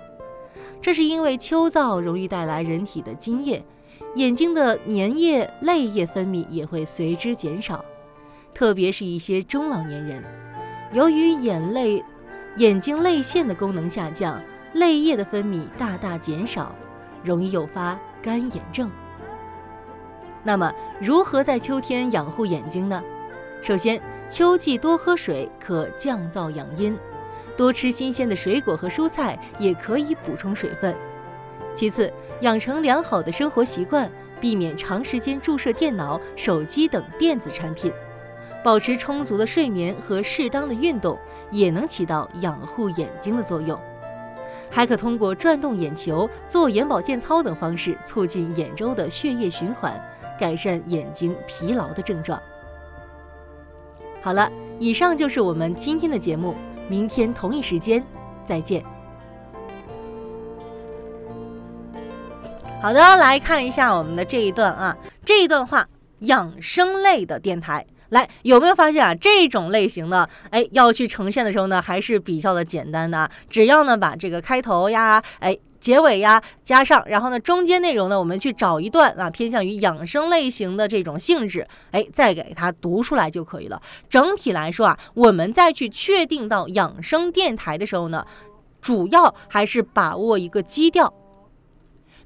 这是因为秋燥容易带来人体的津液。眼睛的粘液、泪液分泌也会随之减少，特别是一些中老年人，由于眼泪、眼睛泪腺的功能下降，泪液的分泌大大减少，容易诱发干眼症。那么，如何在秋天养护眼睛呢？首先，秋季多喝水可降噪养阴，多吃新鲜的水果和蔬菜也可以补充水分。其次，养成良好的生活习惯，避免长时间注射电脑、手机等电子产品，保持充足的睡眠和适当的运动，也能起到养护眼睛的作用。还可通过转动眼球、做眼保健操等方式，促进眼周的血液循环，改善眼睛疲劳的症状。好了，以上就是我们今天的节目，明天同一时间再见。好的，来看一下我们的这一段啊，这一段话，养生类的电台，来有没有发现啊？这种类型的，哎，要去呈现的时候呢，还是比较的简单的啊，只要呢把这个开头呀，哎，结尾呀加上，然后呢中间内容呢，我们去找一段啊偏向于养生类型的这种性质，哎，再给它读出来就可以了。整体来说啊，我们再去确定到养生电台的时候呢，主要还是把握一个基调。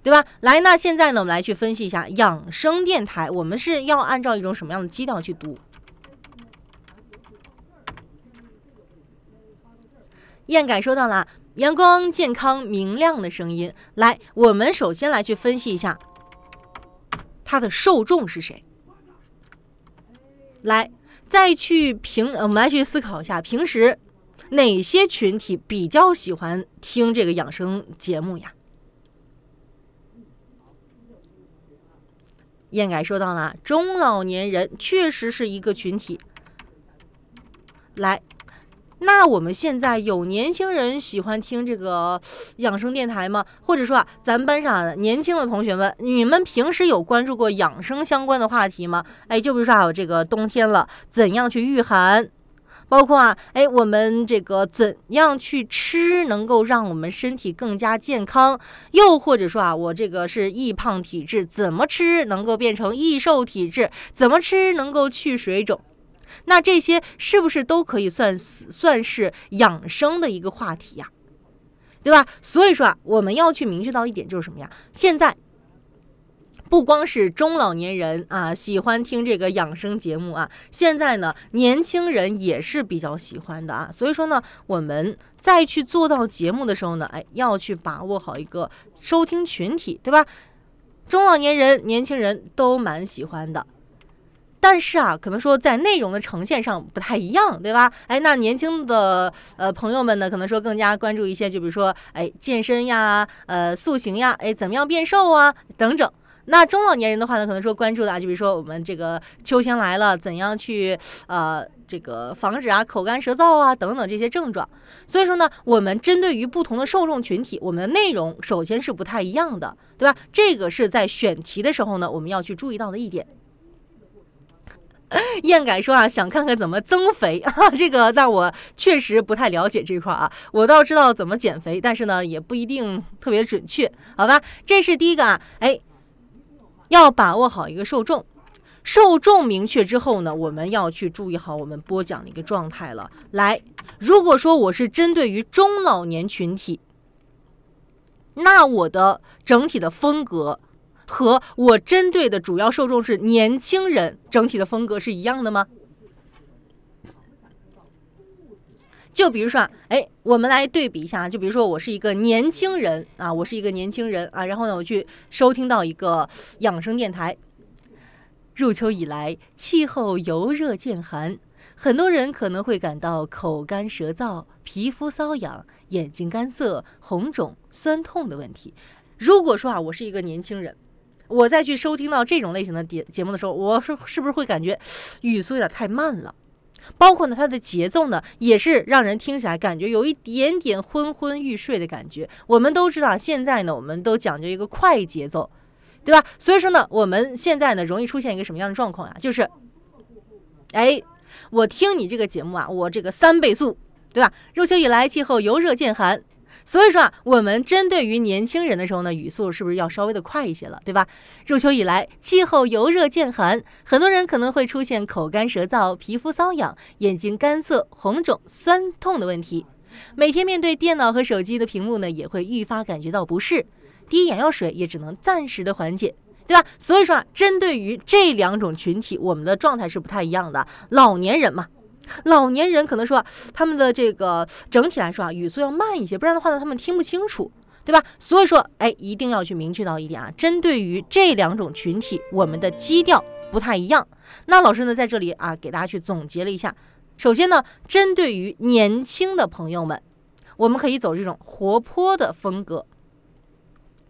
对吧？来，那现在呢，我们来去分析一下养生电台。我们是要按照一种什么样的基调去读？燕感受到啦，阳光、健康、明亮的声音。来，我们首先来去分析一下它的受众是谁。来，再去平，我们来去思考一下，平时哪些群体比较喜欢听这个养生节目呀？燕改说到了，中老年人确实是一个群体。来，那我们现在有年轻人喜欢听这个养生电台吗？或者说啊，咱们班上年轻的同学们，你们平时有关注过养生相关的话题吗？哎，就比如说啊，这个冬天了，怎样去御寒？包括啊，哎，我们这个怎样去吃能够让我们身体更加健康？又或者说啊，我这个是易胖体质，怎么吃能够变成易瘦体质？怎么吃能够去水肿？那这些是不是都可以算算是养生的一个话题呀？对吧？所以说啊，我们要去明确到一点，就是什么呀？现在。不光是中老年人啊，喜欢听这个养生节目啊。现在呢，年轻人也是比较喜欢的啊。所以说呢，我们再去做到节目的时候呢，哎，要去把握好一个收听群体，对吧？中老年人、年轻人都蛮喜欢的，但是啊，可能说在内容的呈现上不太一样，对吧？哎，那年轻的呃朋友们呢，可能说更加关注一些，就比如说哎健身呀、呃塑形呀、哎怎么样变瘦啊等等。那中老年人的话呢，可能说关注的啊，就比如说我们这个秋天来了，怎样去呃这个防止啊口干舌燥啊等等这些症状。所以说呢，我们针对于不同的受众群体，我们的内容首先是不太一样的，对吧？这个是在选题的时候呢，我们要去注意到的一点。燕改说啊，想看看怎么增肥啊，这个在我确实不太了解这块啊，我倒知道怎么减肥，但是呢，也不一定特别准确，好吧？这是第一个啊，哎。要把握好一个受众，受众明确之后呢，我们要去注意好我们播讲的一个状态了。来，如果说我是针对于中老年群体，那我的整体的风格和我针对的主要受众是年轻人，整体的风格是一样的吗？就比如说，哎，我们来对比一下啊。就比如说，我是一个年轻人啊，我是一个年轻人啊。然后呢，我去收听到一个养生电台。入秋以来，气候由热渐寒，很多人可能会感到口干舌燥、皮肤瘙痒、眼睛干涩、红肿、酸痛的问题。如果说啊，我是一个年轻人，我再去收听到这种类型的节节目的时候，我是是不是会感觉语速有点太慢了？包括呢，它的节奏呢，也是让人听起来感觉有一点点昏昏欲睡的感觉。我们都知道，现在呢，我们都讲究一个快节奏，对吧？所以说呢，我们现在呢，容易出现一个什么样的状况呀？就是，哎，我听你这个节目啊，我这个三倍速，对吧？入秋以来，气候由热渐寒。所以说啊，我们针对于年轻人的时候呢，语速是不是要稍微的快一些了，对吧？入秋以来，气候由热渐寒，很多人可能会出现口干舌燥、皮肤瘙痒、眼睛干涩、红肿、酸痛的问题。每天面对电脑和手机的屏幕呢，也会愈发感觉到不适，滴眼药水也只能暂时的缓解，对吧？所以说啊，针对于这两种群体，我们的状态是不太一样的。老年人嘛。老年人可能说，他们的这个整体来说啊，语速要慢一些，不然的话呢，他们听不清楚，对吧？所以说，哎，一定要去明确到一点啊，针对于这两种群体，我们的基调不太一样。那老师呢，在这里啊，给大家去总结了一下。首先呢，针对于年轻的朋友们，我们可以走这种活泼的风格，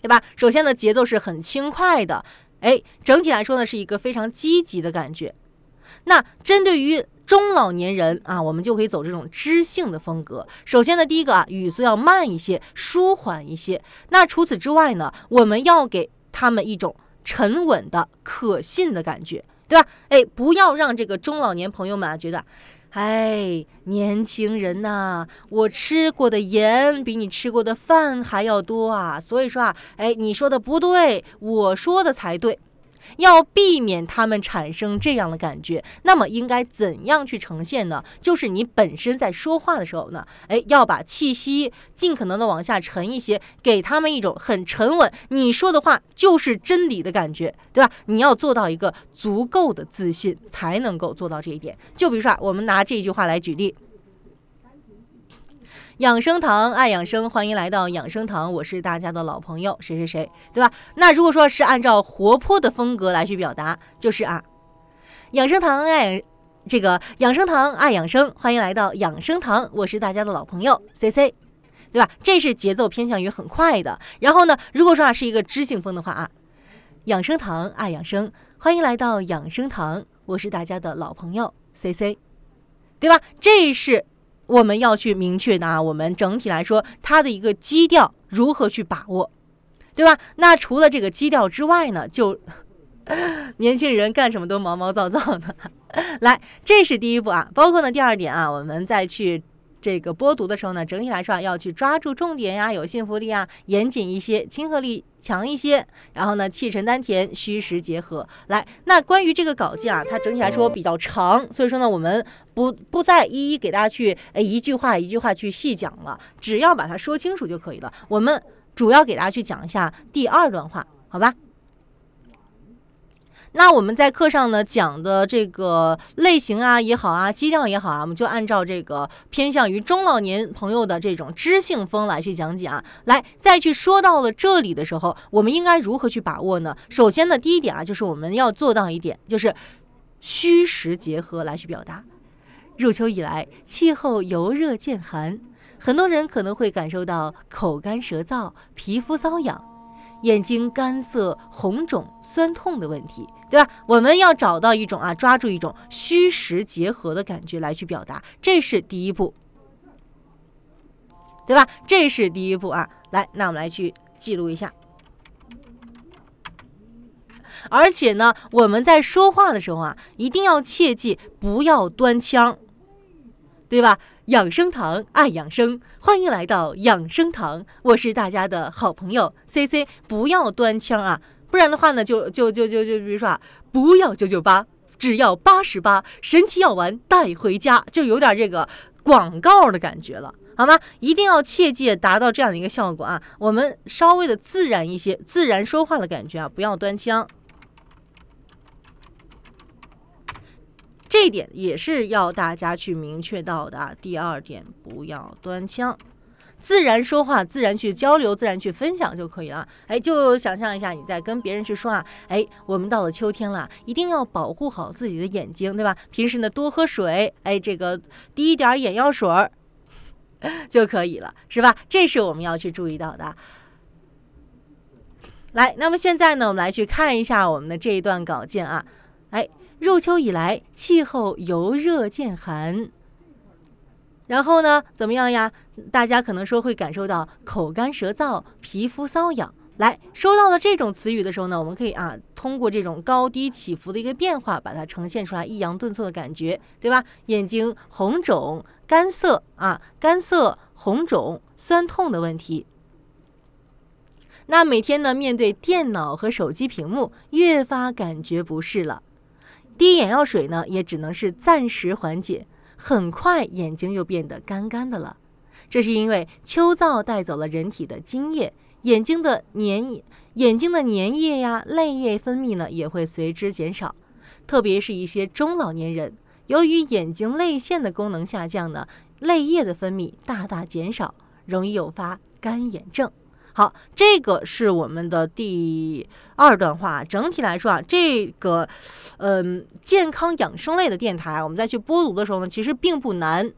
对吧？首先呢，节奏是很轻快的，哎，整体来说呢，是一个非常积极的感觉。那针对于中老年人啊，我们就可以走这种知性的风格。首先呢，第一个啊，语速要慢一些，舒缓一些。那除此之外呢，我们要给他们一种沉稳的、可信的感觉，对吧？哎，不要让这个中老年朋友们啊觉得，哎，年轻人呐，我吃过的盐比你吃过的饭还要多啊。所以说啊，哎，你说的不对，我说的才对。要避免他们产生这样的感觉，那么应该怎样去呈现呢？就是你本身在说话的时候呢，哎，要把气息尽可能的往下沉一些，给他们一种很沉稳，你说的话就是真理的感觉，对吧？你要做到一个足够的自信，才能够做到这一点。就比如说，我们拿这句话来举例。养生堂爱养生，欢迎来到养生堂，我是大家的老朋友谁谁谁，对吧？那如果说是按照活泼的风格来去表达，就是啊，养生堂爱这个养生堂爱养生，欢迎来到养生堂，我是大家的老朋友 C C，对吧？这是节奏偏向于很快的。然后呢，如果说啊是一个知性风的话啊，养生堂爱养生，欢迎来到养生堂，我是大家的老朋友 C C，对吧？这是。我们要去明确呢，我们整体来说它的一个基调如何去把握，对吧？那除了这个基调之外呢，就 年轻人干什么都毛毛躁躁的，来，这是第一步啊。包括呢第二点啊，我们再去这个播读的时候呢，整体来说要去抓住重点呀，有信服力啊，严谨一些，亲和力。强一些，然后呢，气沉丹田，虚实结合。来，那关于这个稿件啊，它整体来说比较长，所以说呢，我们不不再一一给大家去，哎，一句话一句话去细讲了，只要把它说清楚就可以了。我们主要给大家去讲一下第二段话，好吧？那我们在课上呢讲的这个类型啊也好啊，基调也好啊，我们就按照这个偏向于中老年朋友的这种知性风来去讲解啊。来，再去说到了这里的时候，我们应该如何去把握呢？首先呢，第一点啊，就是我们要做到一点，就是虚实结合来去表达。入秋以来，气候由热渐寒，很多人可能会感受到口干舌燥、皮肤瘙痒。眼睛干涩、红肿、酸痛的问题，对吧？我们要找到一种啊，抓住一种虚实结合的感觉来去表达，这是第一步，对吧？这是第一步啊。来，那我们来去记录一下。而且呢，我们在说话的时候啊，一定要切记不要端腔。对吧？养生堂爱养生，欢迎来到养生堂，我是大家的好朋友 C C。不要端腔啊，不然的话呢，就就就就就比如说啊，不要九九八，只要八十八，神奇药丸带回家，就有点这个广告的感觉了，好吗？一定要切记达到这样的一个效果啊。我们稍微的自然一些，自然说话的感觉啊，不要端腔。这一点也是要大家去明确到的。第二点，不要端枪，自然说话，自然去交流，自然去分享就可以了。哎，就想象一下你在跟别人去说啊，哎，我们到了秋天了，一定要保护好自己的眼睛，对吧？平时呢多喝水，哎，这个滴一点眼药水儿就可以了，是吧？这是我们要去注意到的。来，那么现在呢，我们来去看一下我们的这一段稿件啊。入秋以来，气候由热渐寒。然后呢，怎么样呀？大家可能说会感受到口干舌燥、皮肤瘙痒。来收到了这种词语的时候呢，我们可以啊，通过这种高低起伏的一个变化，把它呈现出来抑扬顿挫的感觉，对吧？眼睛红肿、干涩啊，干涩、红肿、酸痛的问题。那每天呢，面对电脑和手机屏幕，越发感觉不适了。滴眼药水呢，也只能是暂时缓解，很快眼睛又变得干干的了。这是因为秋燥带走了人体的津液，眼睛的粘眼睛的粘液呀、泪液分泌呢，也会随之减少。特别是一些中老年人，由于眼睛泪腺的功能下降呢，泪液的分泌大大减少，容易诱发干眼症。好，这个是我们的第二段话。整体来说啊，这个，嗯，健康养生类的电台，我们再去播读的时候呢，其实并不难。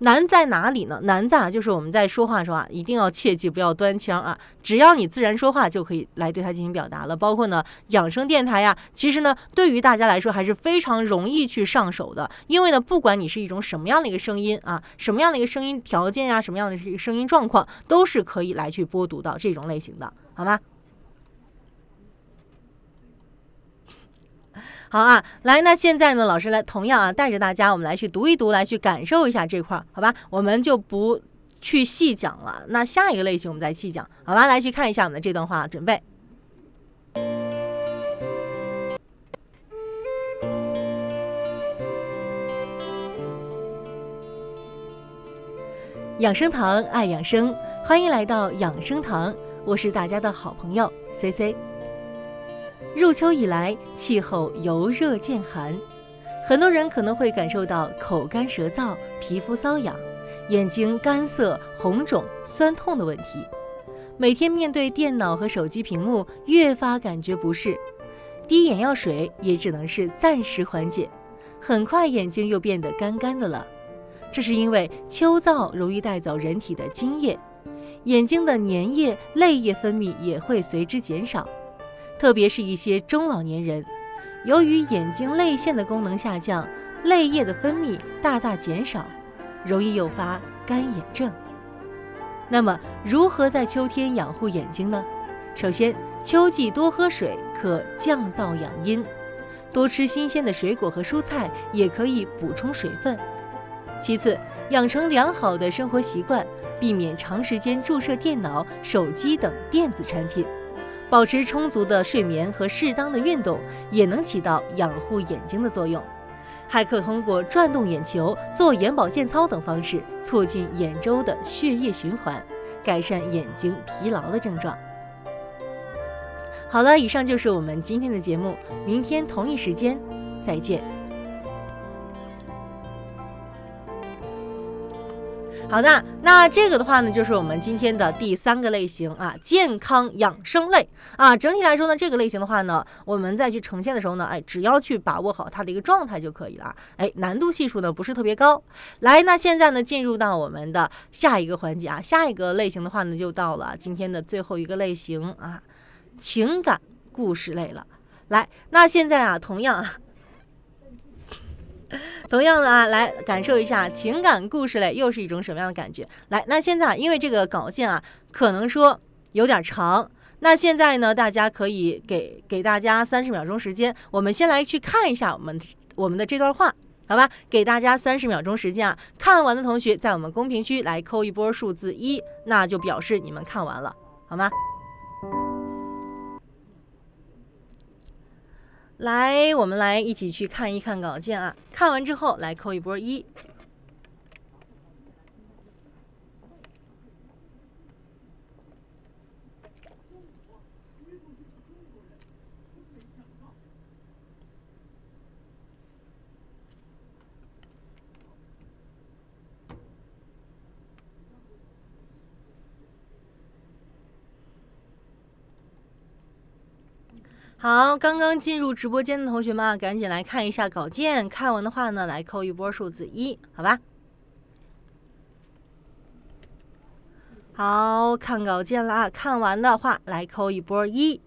难在哪里呢？难在啊，就是我们在说话的时候啊，一定要切记不要端腔啊，只要你自然说话就可以来对它进行表达了。包括呢，养生电台呀，其实呢，对于大家来说还是非常容易去上手的，因为呢，不管你是一种什么样的一个声音啊，什么样的一个声音条件啊，什么样的一个声音状况，都是可以来去播读到这种类型的，好吗？好啊，来，那现在呢？老师来，同样啊，带着大家，我们来去读一读，来去感受一下这块儿，好吧？我们就不去细讲了，那下一个类型我们再细讲，好吧？来去看一下我们的这段话，准备。养生堂爱养生，欢迎来到养生堂，我是大家的好朋友 C C。入秋以来，气候由热渐寒，很多人可能会感受到口干舌燥、皮肤瘙痒、眼睛干涩、红肿、酸痛的问题。每天面对电脑和手机屏幕，越发感觉不适，滴眼药水也只能是暂时缓解，很快眼睛又变得干干的了。这是因为秋燥容易带走人体的津液，眼睛的黏液、泪液分泌也会随之减少。特别是一些中老年人，由于眼睛泪腺的功能下降，泪液的分泌大大减少，容易诱发干眼症。那么，如何在秋天养护眼睛呢？首先，秋季多喝水可降燥养阴，多吃新鲜的水果和蔬菜也可以补充水分。其次，养成良好的生活习惯，避免长时间注射电脑、手机等电子产品。保持充足的睡眠和适当的运动，也能起到养护眼睛的作用。还可通过转动眼球、做眼保健操等方式，促进眼周的血液循环，改善眼睛疲劳的症状。好了，以上就是我们今天的节目，明天同一时间，再见。好的，那这个的话呢，就是我们今天的第三个类型啊，健康养生类啊。整体来说呢，这个类型的话呢，我们再去呈现的时候呢，哎，只要去把握好它的一个状态就可以了。哎，难度系数呢不是特别高。来，那现在呢，进入到我们的下一个环节啊，下一个类型的话呢，就到了今天的最后一个类型啊，情感故事类了。来，那现在啊，同样。同样的啊，来感受一下情感故事类又是一种什么样的感觉。来，那现在啊，因为这个稿件啊，可能说有点长。那现在呢，大家可以给给大家三十秒钟时间，我们先来去看一下我们我们的这段话，好吧？给大家三十秒钟时间啊，看完的同学在我们公屏区来扣一波数字一，那就表示你们看完了，好吗？来，我们来一起去看一看稿件啊！看完之后，来扣一波一。好，刚刚进入直播间的同学们啊，赶紧来看一下稿件。看完的话呢，来扣一波数字一，好吧？好看稿件啦，看完的话来扣一波一。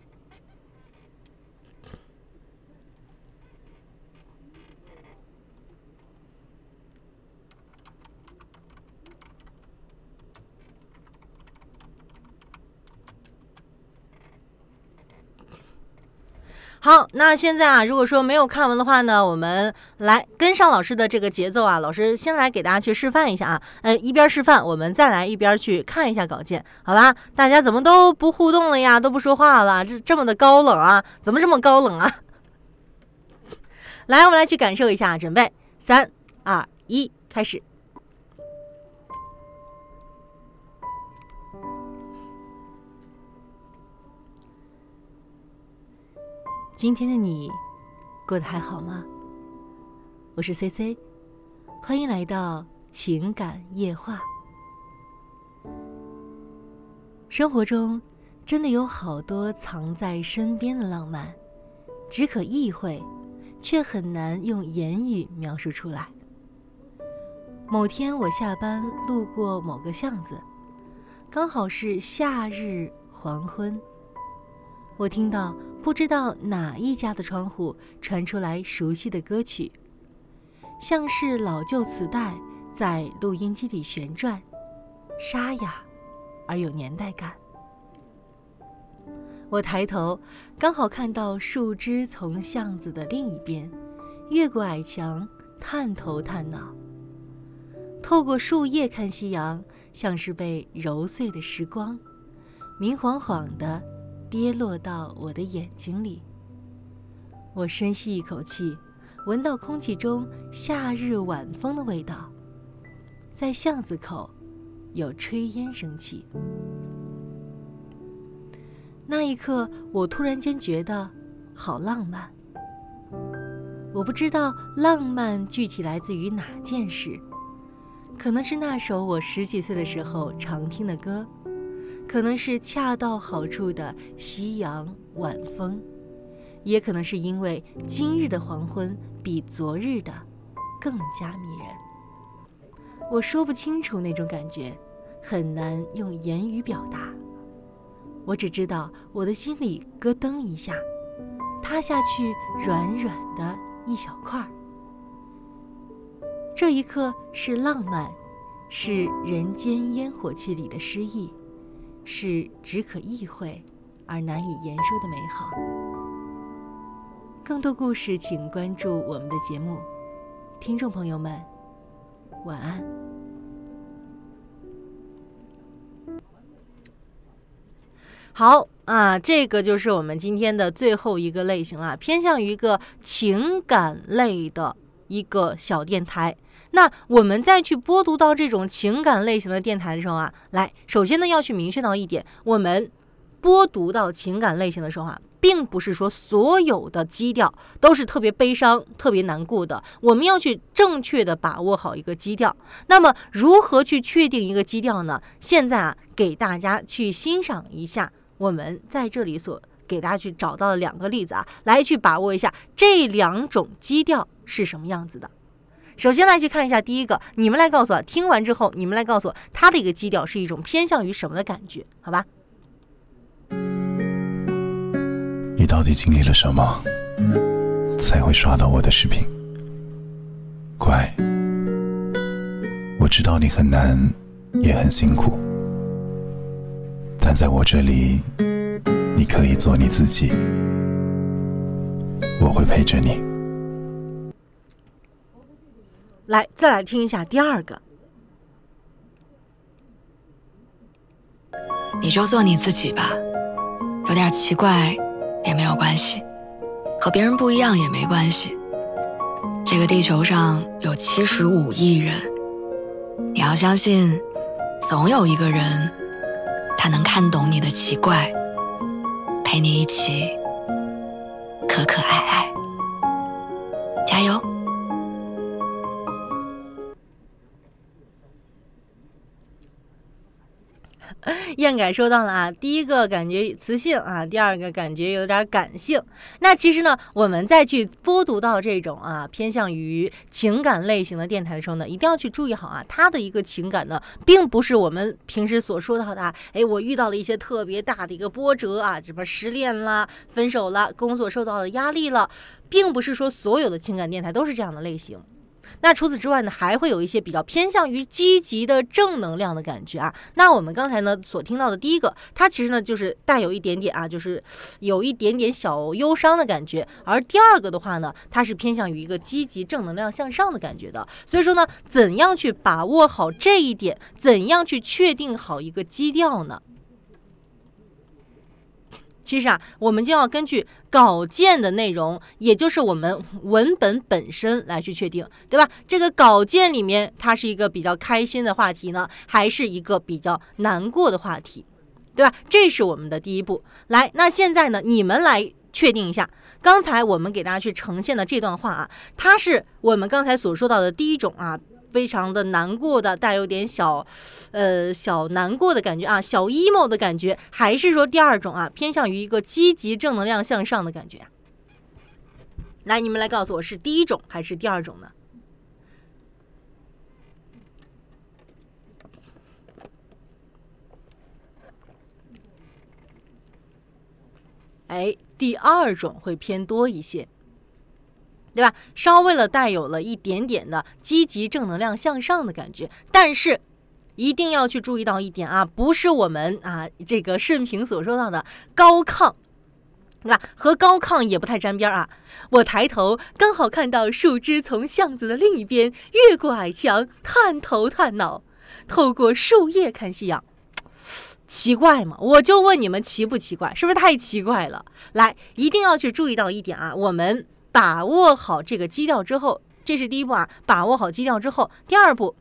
好，那现在啊，如果说没有看完的话呢，我们来跟上老师的这个节奏啊。老师先来给大家去示范一下啊，呃，一边示范，我们再来一边去看一下稿件，好吧？大家怎么都不互动了呀？都不说话了，这这么的高冷啊？怎么这么高冷啊？来，我们来去感受一下，准备三二一，开始。今天的你过得还好吗？我是 C C，欢迎来到情感夜话。生活中真的有好多藏在身边的浪漫，只可意会，却很难用言语描述出来。某天我下班路过某个巷子，刚好是夏日黄昏，我听到。不知道哪一家的窗户传出来熟悉的歌曲，像是老旧磁带在录音机里旋转，沙哑而有年代感。我抬头，刚好看到树枝从巷子的另一边，越过矮墙，探头探脑。透过树叶看夕阳，像是被揉碎的时光，明晃晃的。跌落到我的眼睛里。我深吸一口气，闻到空气中夏日晚风的味道。在巷子口，有炊烟升起。那一刻，我突然间觉得好浪漫。我不知道浪漫具体来自于哪件事，可能是那首我十几岁的时候常听的歌。可能是恰到好处的夕阳晚风，也可能是因为今日的黄昏比昨日的更加迷人。我说不清楚那种感觉，很难用言语表达。我只知道我的心里咯噔一下，塌下去软软的一小块儿。这一刻是浪漫，是人间烟火气里的诗意。是只可意会，而难以言说的美好。更多故事，请关注我们的节目。听众朋友们，晚安。好啊，这个就是我们今天的最后一个类型了，偏向于一个情感类的一个小电台。那我们再去播读到这种情感类型的电台的时候啊，来，首先呢要去明确到一点，我们播读到情感类型的时候啊，并不是说所有的基调都是特别悲伤、特别难过的，我们要去正确的把握好一个基调。那么，如何去确定一个基调呢？现在啊，给大家去欣赏一下，我们在这里所给大家去找到了两个例子啊，来去把握一下这两种基调是什么样子的。首先来去看一下第一个，你们来告诉我，听完之后你们来告诉我，它的一个基调是一种偏向于什么的感觉？好吧？你到底经历了什么，才会刷到我的视频？乖，我知道你很难，也很辛苦，但在我这里，你可以做你自己，我会陪着你。来，再来听一下第二个。你就做你自己吧，有点奇怪也没有关系，和别人不一样也没关系。这个地球上有七十五亿人，你要相信，总有一个人，他能看懂你的奇怪，陪你一起可可爱爱，加油。燕 感受到了啊，第一个感觉磁性啊，第二个感觉有点感性。那其实呢，我们再去播读到这种啊偏向于情感类型的电台的时候呢，一定要去注意好啊，它的一个情感呢，并不是我们平时所说的啊，哎，我遇到了一些特别大的一个波折啊，什么失恋啦、分手啦、工作受到的压力了，并不是说所有的情感电台都是这样的类型。那除此之外呢，还会有一些比较偏向于积极的正能量的感觉啊。那我们刚才呢所听到的第一个，它其实呢就是带有一点点啊，就是有一点点小忧伤的感觉；而第二个的话呢，它是偏向于一个积极正能量向上的感觉的。所以说呢，怎样去把握好这一点？怎样去确定好一个基调呢？其实啊，我们就要根据稿件的内容，也就是我们文本本身来去确定，对吧？这个稿件里面，它是一个比较开心的话题呢，还是一个比较难过的话题，对吧？这是我们的第一步。来，那现在呢，你们来确定一下，刚才我们给大家去呈现的这段话啊，它是我们刚才所说到的第一种啊。非常的难过的带有点小，呃，小难过的感觉啊，小 emo 的感觉，还是说第二种啊，偏向于一个积极正能量向上的感觉来，你们来告诉我是第一种还是第二种呢？哎，第二种会偏多一些。对吧？稍微的带有了一点点的积极正能量向上的感觉，但是一定要去注意到一点啊，不是我们啊这个顺平所说到的高亢，对吧？和高亢也不太沾边啊。我抬头，刚好看到树枝从巷子的另一边越过矮墙，探头探脑，透过树叶看夕阳。奇怪吗？我就问你们奇不奇怪？是不是太奇怪了？来，一定要去注意到一点啊，我们。把握好这个基调之后，这是第一步啊。把握好基调之后，第二步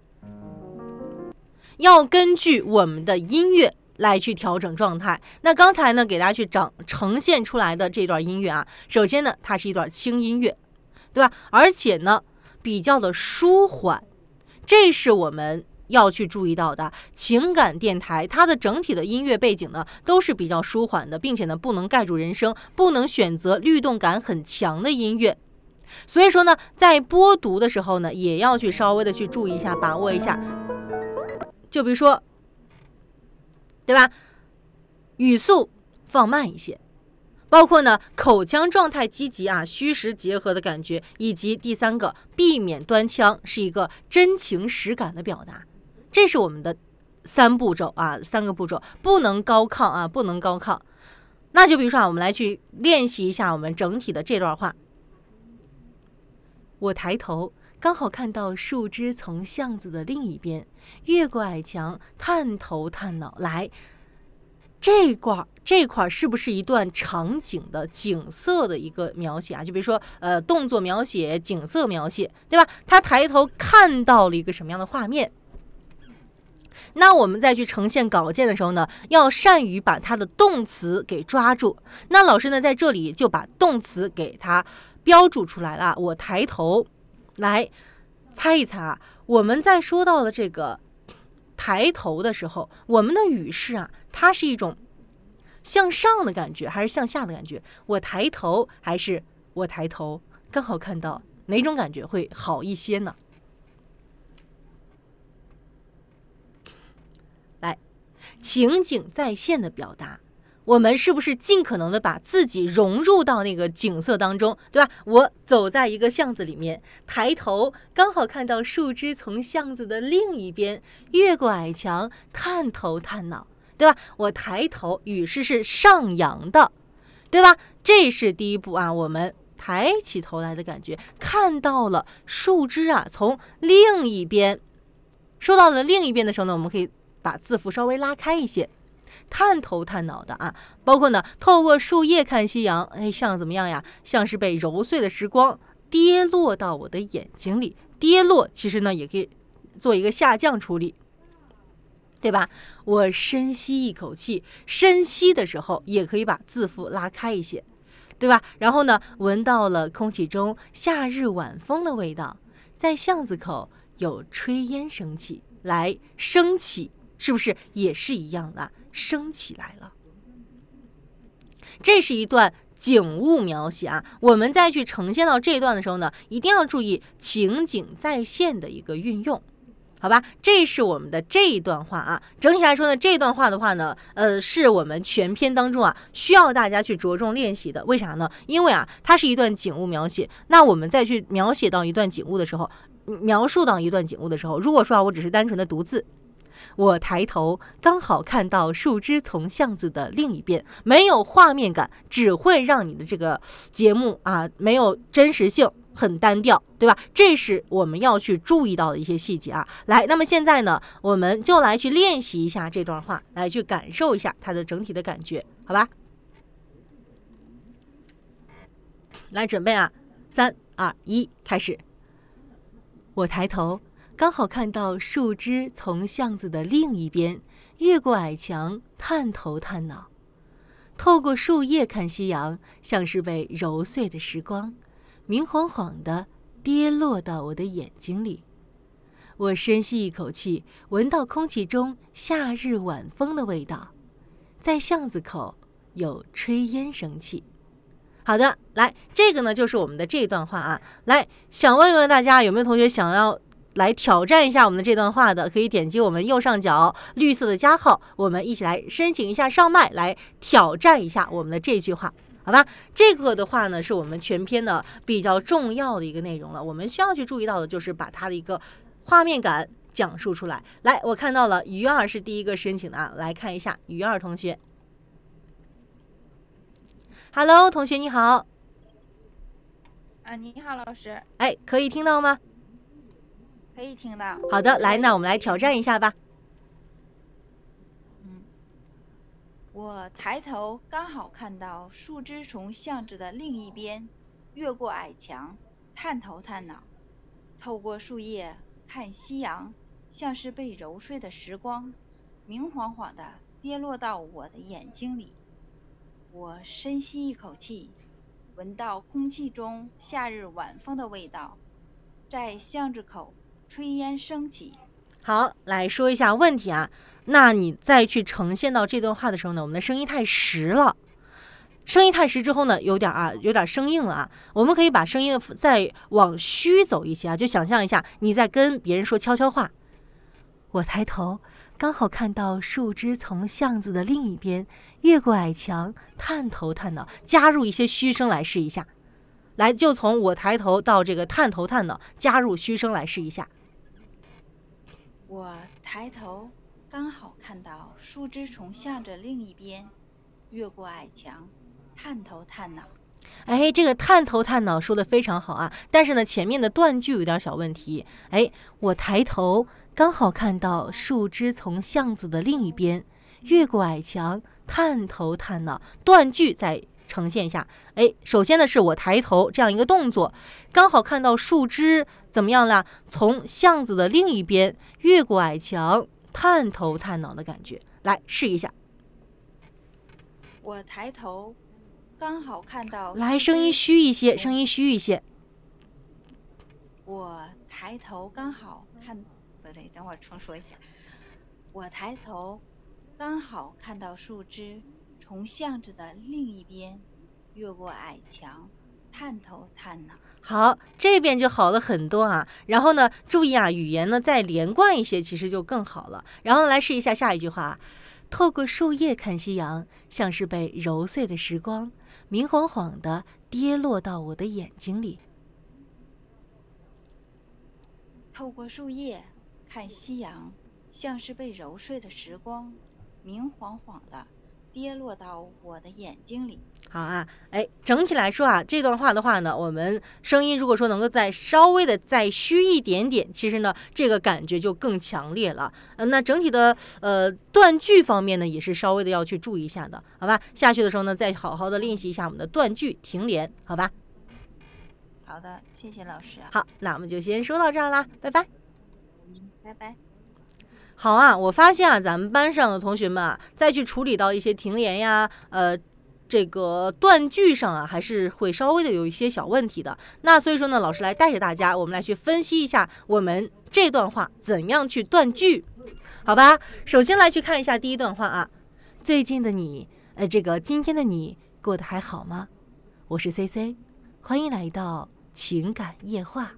要根据我们的音乐来去调整状态。那刚才呢，给大家去整呈现出来的这段音乐啊，首先呢，它是一段轻音乐，对吧？而且呢，比较的舒缓，这是我们。要去注意到的情感电台，它的整体的音乐背景呢都是比较舒缓的，并且呢不能盖住人声，不能选择律动感很强的音乐。所以说呢，在播读的时候呢，也要去稍微的去注意一下，把握一下。就比如说，对吧？语速放慢一些，包括呢口腔状态积极啊，虚实结合的感觉，以及第三个，避免端腔，是一个真情实感的表达。这是我们的三步骤啊，三个步骤不能高亢啊，不能高亢。那就比如说啊，我们来去练习一下我们整体的这段话。我抬头，刚好看到树枝从巷子的另一边越过矮墙，探头探脑。来，这儿这块儿是不是一段场景的景色的一个描写啊？就比如说呃，动作描写、景色描写，对吧？他抬头看到了一个什么样的画面？那我们再去呈现稿件的时候呢，要善于把它的动词给抓住。那老师呢，在这里就把动词给它标注出来了。我抬头，来猜一猜啊。我们在说到的这个抬头的时候，我们的语势啊，它是一种向上的感觉还是向下的感觉？我抬头还是我抬头？刚好看到哪种感觉会好一些呢？情景再现的表达，我们是不是尽可能的把自己融入到那个景色当中，对吧？我走在一个巷子里面，抬头刚好看到树枝从巷子的另一边越过矮墙，探头探脑，对吧？我抬头，语势是上扬的，对吧？这是第一步啊，我们抬起头来的感觉，看到了树枝啊，从另一边，说到了另一边的时候呢，我们可以。把字符稍微拉开一些，探头探脑的啊，包括呢，透过树叶看夕阳，哎，像怎么样呀？像是被揉碎的时光跌落到我的眼睛里，跌落其实呢也可以做一个下降处理，对吧？我深吸一口气，深吸的时候也可以把字符拉开一些，对吧？然后呢，闻到了空气中夏日晚风的味道，在巷子口有炊烟升起来，升起。是不是也是一样的升起来了？这是一段景物描写啊。我们再去呈现到这一段的时候呢，一定要注意情景再现的一个运用，好吧？这是我们的这一段话啊。整体来说呢，这段话的话呢，呃，是我们全篇当中啊需要大家去着重练习的。为啥呢？因为啊，它是一段景物描写。那我们再去描写到一段景物的时候，描述到一段景物的时候，如果说啊，我只是单纯的读字。我抬头，刚好看到树枝从巷子的另一边。没有画面感，只会让你的这个节目啊没有真实性，很单调，对吧？这是我们要去注意到的一些细节啊。来，那么现在呢，我们就来去练习一下这段话，来去感受一下它的整体的感觉，好吧？来准备啊，三二一，开始。我抬头。刚好看到树枝从巷子的另一边越过矮墙探头探脑，透过树叶看夕阳，像是被揉碎的时光，明晃晃的跌落到我的眼睛里。我深吸一口气，闻到空气中夏日晚风的味道。在巷子口有炊烟升起。好的，来，这个呢就是我们的这段话啊。来，想问问大家有没有同学想要？来挑战一下我们的这段话的，可以点击我们右上角绿色的加号，我们一起来申请一下上麦，来挑战一下我们的这句话，好吧？这个的话呢，是我们全篇的比较重要的一个内容了。我们需要去注意到的就是把它的一个画面感讲述出来。来，我看到了鱼二是第一个申请的，啊，来看一下鱼二同学。Hello，同学你好。啊，你好老师。哎，可以听到吗？可以听到。好的，来，那我们来挑战一下吧。嗯，我抬头刚好看到树枝从巷子的另一边越过矮墙，探头探脑，透过树叶看夕阳，像是被揉碎的时光，明晃晃的跌落到我的眼睛里。我深吸一口气，闻到空气中夏日晚风的味道，在巷子口。炊烟升起，好，来说一下问题啊。那你再去呈现到这段话的时候呢，我们的声音太实了，声音太实之后呢，有点啊，有点生硬了啊。我们可以把声音再往虚走一些啊，就想象一下，你在跟别人说悄悄话。我抬头，刚好看到树枝从巷子的另一边越过矮墙，探头探脑，加入一些虚声来试一下。来，就从我抬头到这个探头探脑，加入虚声来试一下。我抬头，刚好看到树枝从巷子另一边越过矮墙，探头探脑。哎，这个探头探脑说的非常好啊，但是呢，前面的断句有点小问题。哎，我抬头，刚好看到树枝从巷子的另一边越过矮墙，探头探脑。断句在。呈现一下，哎，首先呢是我抬头这样一个动作，刚好看到树枝怎么样啦？从巷子的另一边越过矮墙，探头探脑的感觉，来试一下。我抬头，刚好看到。来，声音虚一些，声音虚一些。我抬头，刚好看不对，等会重说一下。我抬头，刚好看到树枝。从巷子的另一边越过矮墙，探头探脑。好，这边就好了很多啊。然后呢，注意啊，语言呢再连贯一些，其实就更好了。然后来试一下下一句话：透过树叶看夕阳，像是被揉碎的时光，明晃晃的跌落到我的眼睛里。透过树叶看夕阳，像是被揉碎的时光，明晃晃的。跌落到我的眼睛里。好啊，哎，整体来说啊，这段话的话呢，我们声音如果说能够再稍微的再虚一点点，其实呢，这个感觉就更强烈了。嗯，那整体的呃断句方面呢，也是稍微的要去注意一下的，好吧？下去的时候呢，再好好的练习一下我们的断句停连，好吧？好的，谢谢老师。好，那我们就先说到这儿啦，拜拜。拜拜。好啊，我发现啊，咱们班上的同学们啊，再去处理到一些停连呀，呃，这个断句上啊，还是会稍微的有一些小问题的。那所以说呢，老师来带着大家，我们来去分析一下我们这段话怎样去断句，好吧？首先来去看一下第一段话啊。最近的你，呃，这个今天的你过得还好吗？我是 C C，欢迎来到情感夜话，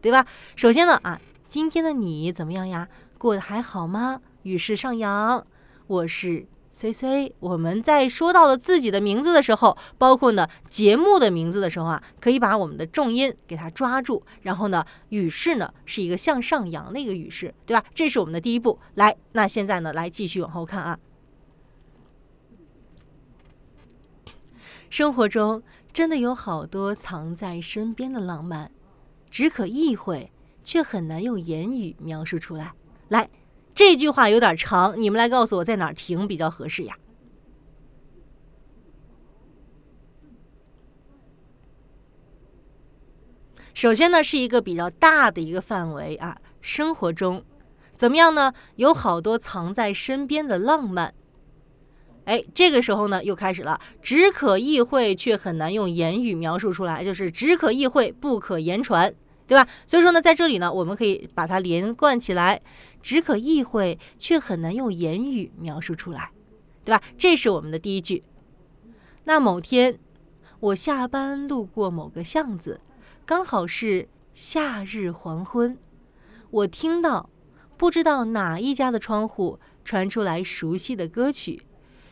对吧？首先呢，啊，今天的你怎么样呀？过得还好吗？语势上扬，我是 C C。我们在说到了自己的名字的时候，包括呢节目的名字的时候啊，可以把我们的重音给它抓住。然后呢，语势呢是一个向上扬的一个语势，对吧？这是我们的第一步。来，那现在呢，来继续往后看啊。生活中真的有好多藏在身边的浪漫，只可意会，却很难用言语描述出来。来，这句话有点长，你们来告诉我在哪儿停比较合适呀？首先呢，是一个比较大的一个范围啊，生活中怎么样呢？有好多藏在身边的浪漫，哎，这个时候呢又开始了，只可意会却很难用言语描述出来，就是只可意会不可言传，对吧？所以说呢，在这里呢，我们可以把它连贯起来。只可意会，却很难用言语描述出来，对吧？这是我们的第一句。那某天，我下班路过某个巷子，刚好是夏日黄昏，我听到不知道哪一家的窗户传出来熟悉的歌曲，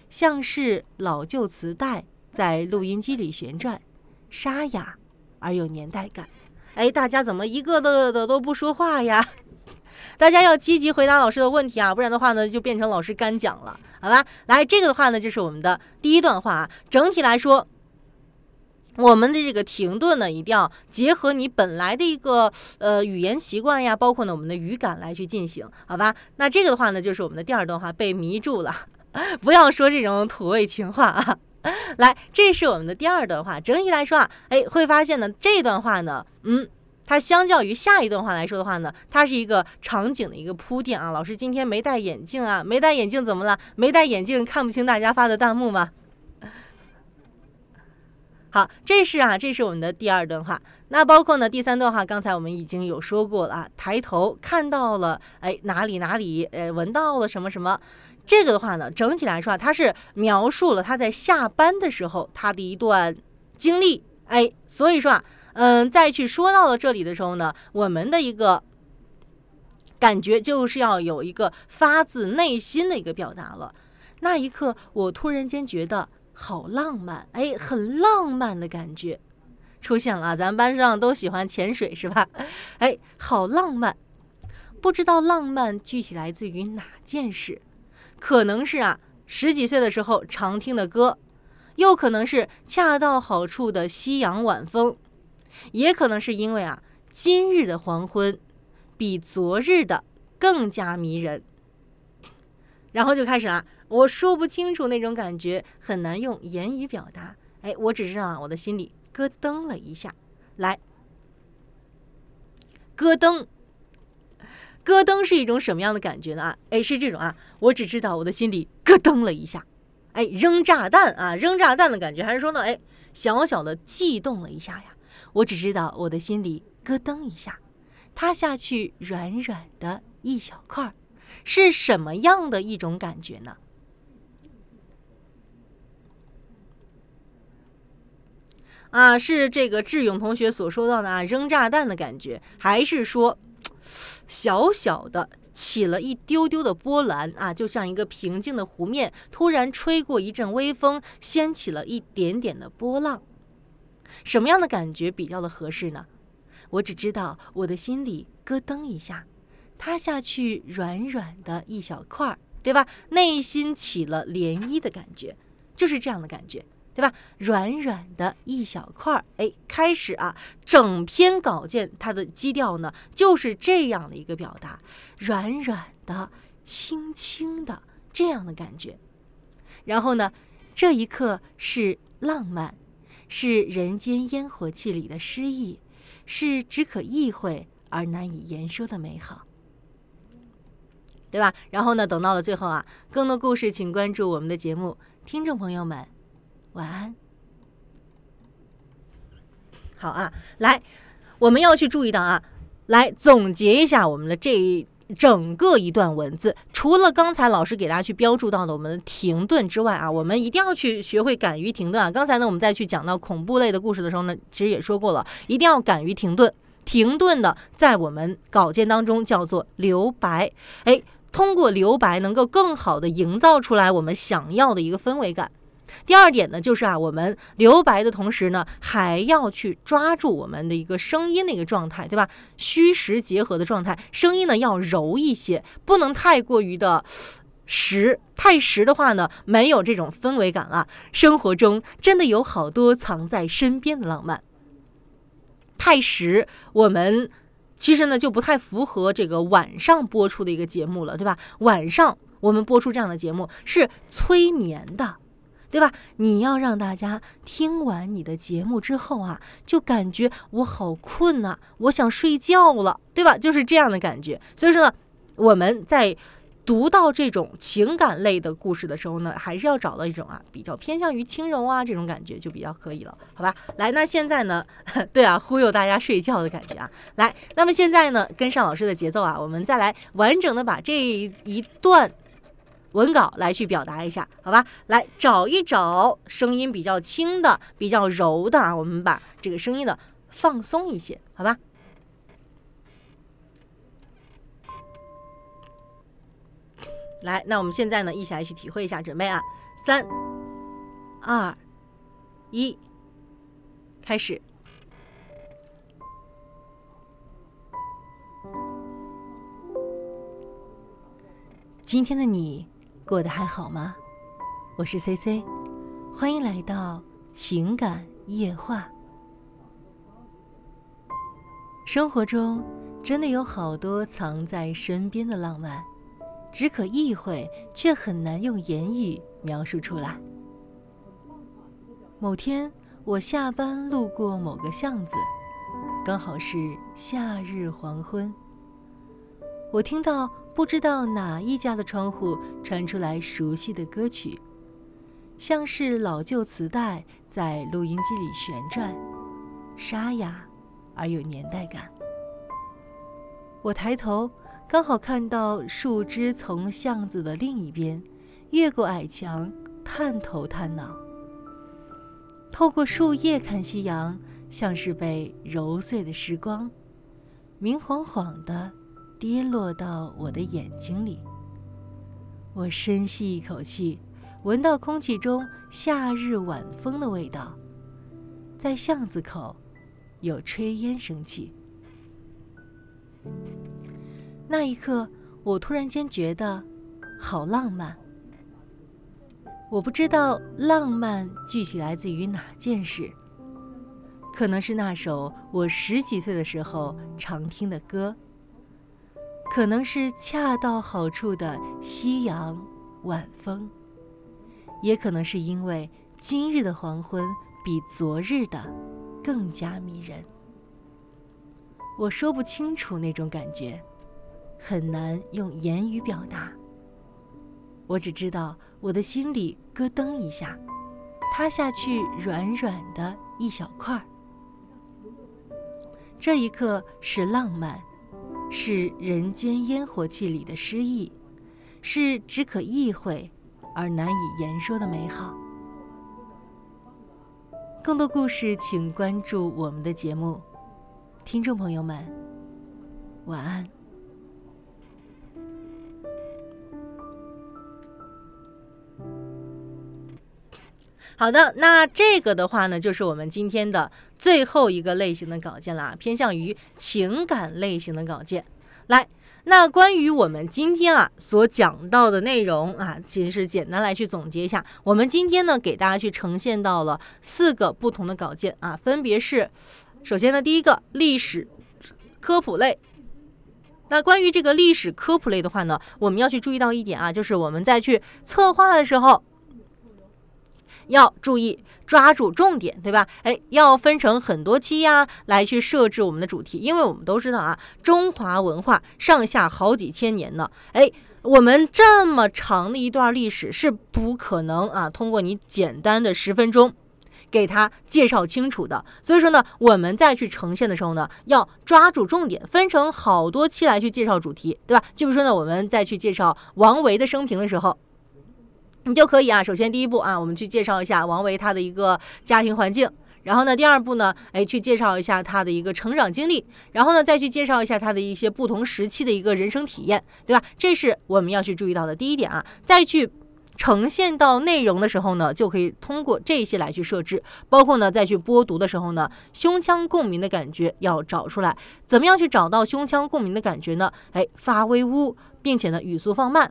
像是老旧磁带在录音机里旋转，沙哑而有年代感。哎，大家怎么一个个的都不说话呀？大家要积极回答老师的问题啊，不然的话呢，就变成老师干讲了，好吧？来，这个的话呢，就是我们的第一段话啊。整体来说，我们的这个停顿呢，一定要结合你本来的一个呃语言习惯呀，包括呢我们的语感来去进行，好吧？那这个的话呢，就是我们的第二段话，被迷住了，不要说这种土味情话啊。来，这是我们的第二段话。整体来说啊，哎，会发现呢，这段话呢，嗯。它相较于下一段话来说的话呢，它是一个场景的一个铺垫啊。老师今天没戴眼镜啊，没戴眼镜怎么了？没戴眼镜看不清大家发的弹幕吗？好，这是啊，这是我们的第二段话。那包括呢，第三段话，刚才我们已经有说过了啊。抬头看到了，哎，哪里哪里？哎，闻到了什么什么？这个的话呢，整体来说啊，它是描述了他在下班的时候他的一段经历。哎，所以说啊。嗯，再去说到了这里的时候呢，我们的一个感觉就是要有一个发自内心的一个表达了。那一刻，我突然间觉得好浪漫，哎，很浪漫的感觉出现了。咱班上都喜欢潜水是吧？哎，好浪漫，不知道浪漫具体来自于哪件事，可能是啊十几岁的时候常听的歌，又可能是恰到好处的夕阳晚风。也可能是因为啊，今日的黄昏比昨日的更加迷人。然后就开始了，我说不清楚那种感觉，很难用言语表达。哎，我只知道啊，我的心里咯噔了一下。来，咯噔，咯噔是一种什么样的感觉呢？啊，哎，是这种啊，我只知道我的心里咯噔了一下。哎，扔炸弹啊，扔炸弹的感觉，还是说呢，哎，小小的悸动了一下呀？我只知道我的心里咯噔一下，塌下去软软的一小块儿，是什么样的一种感觉呢？啊，是这个志勇同学所说到的啊，扔炸弹的感觉，还是说小小的起了一丢丢的波澜啊？就像一个平静的湖面，突然吹过一阵微风，掀起了一点点的波浪。什么样的感觉比较的合适呢？我只知道我的心里咯噔一下，塌下去软软的一小块，儿，对吧？内心起了涟漪的感觉，就是这样的感觉，对吧？软软的一小块，儿，哎，开始啊，整篇稿件它的基调呢，就是这样的一个表达，软软的、轻轻的这样的感觉。然后呢，这一刻是浪漫。是人间烟火气里的诗意，是只可意会而难以言说的美好，对吧？然后呢，等到了最后啊，更多故事，请关注我们的节目，听众朋友们，晚安。好啊，来，我们要去注意到啊，来总结一下我们的这。一。整个一段文字，除了刚才老师给大家去标注到的我们的停顿之外啊，我们一定要去学会敢于停顿啊。刚才呢，我们再去讲到恐怖类的故事的时候呢，其实也说过了，一定要敢于停顿。停顿的在我们稿件当中叫做留白，哎，通过留白能够更好的营造出来我们想要的一个氛围感。第二点呢，就是啊，我们留白的同时呢，还要去抓住我们的一个声音的一个状态，对吧？虚实结合的状态，声音呢要柔一些，不能太过于的实。太实的话呢，没有这种氛围感了。生活中真的有好多藏在身边的浪漫。太实，我们其实呢就不太符合这个晚上播出的一个节目了，对吧？晚上我们播出这样的节目是催眠的。对吧？你要让大家听完你的节目之后啊，就感觉我好困呐，我想睡觉了，对吧？就是这样的感觉。所以说呢，我们在读到这种情感类的故事的时候呢，还是要找到一种啊，比较偏向于轻柔啊这种感觉就比较可以了，好吧？来，那现在呢，对啊，忽悠大家睡觉的感觉啊，来，那么现在呢，跟上老师的节奏啊，我们再来完整的把这一段。文稿来去表达一下，好吧？来找一找声音比较轻的、比较柔的啊，我们把这个声音呢放松一些，好吧？来，那我们现在呢一起来去体会一下，准备啊，三、二、一，开始。今天的你。过得还好吗？我是 C C，欢迎来到情感夜话。生活中真的有好多藏在身边的浪漫，只可意会，却很难用言语描述出来。某天我下班路过某个巷子，刚好是夏日黄昏。我听到不知道哪一家的窗户传出来熟悉的歌曲，像是老旧磁带在录音机里旋转，沙哑而有年代感。我抬头，刚好看到树枝从巷子的另一边，越过矮墙，探头探脑。透过树叶看夕阳，像是被揉碎的时光，明晃晃的。跌落到我的眼睛里。我深吸一口气，闻到空气中夏日晚风的味道。在巷子口，有炊烟升起。那一刻，我突然间觉得，好浪漫。我不知道浪漫具体来自于哪件事，可能是那首我十几岁的时候常听的歌。可能是恰到好处的夕阳晚风，也可能是因为今日的黄昏比昨日的更加迷人。我说不清楚那种感觉，很难用言语表达。我只知道我的心里咯噔一下，塌下去软软的一小块儿。这一刻是浪漫。是人间烟火气里的诗意，是只可意会而难以言说的美好。更多故事，请关注我们的节目。听众朋友们，晚安。好的，那这个的话呢，就是我们今天的。最后一个类型的稿件了啊，偏向于情感类型的稿件。来，那关于我们今天啊所讲到的内容啊，其实是简单来去总结一下。我们今天呢给大家去呈现到了四个不同的稿件啊，分别是，首先呢第一个历史科普类。那关于这个历史科普类的话呢，我们要去注意到一点啊，就是我们在去策划的时候要注意。抓住重点，对吧？哎，要分成很多期呀，来去设置我们的主题，因为我们都知道啊，中华文化上下好几千年呢。哎，我们这么长的一段历史是不可能啊，通过你简单的十分钟，给他介绍清楚的。所以说呢，我们再去呈现的时候呢，要抓住重点，分成好多期来去介绍主题，对吧？就比如说呢，我们再去介绍王维的生平的时候。你就可以啊。首先，第一步啊，我们去介绍一下王维他的一个家庭环境。然后呢，第二步呢，哎，去介绍一下他的一个成长经历。然后呢，再去介绍一下他的一些不同时期的一个人生体验，对吧？这是我们要去注意到的第一点啊。再去呈现到内容的时候呢，就可以通过这些来去设置。包括呢，再去播读的时候呢，胸腔共鸣的感觉要找出来。怎么样去找到胸腔共鸣的感觉呢？哎，发微呜，并且呢，语速放慢。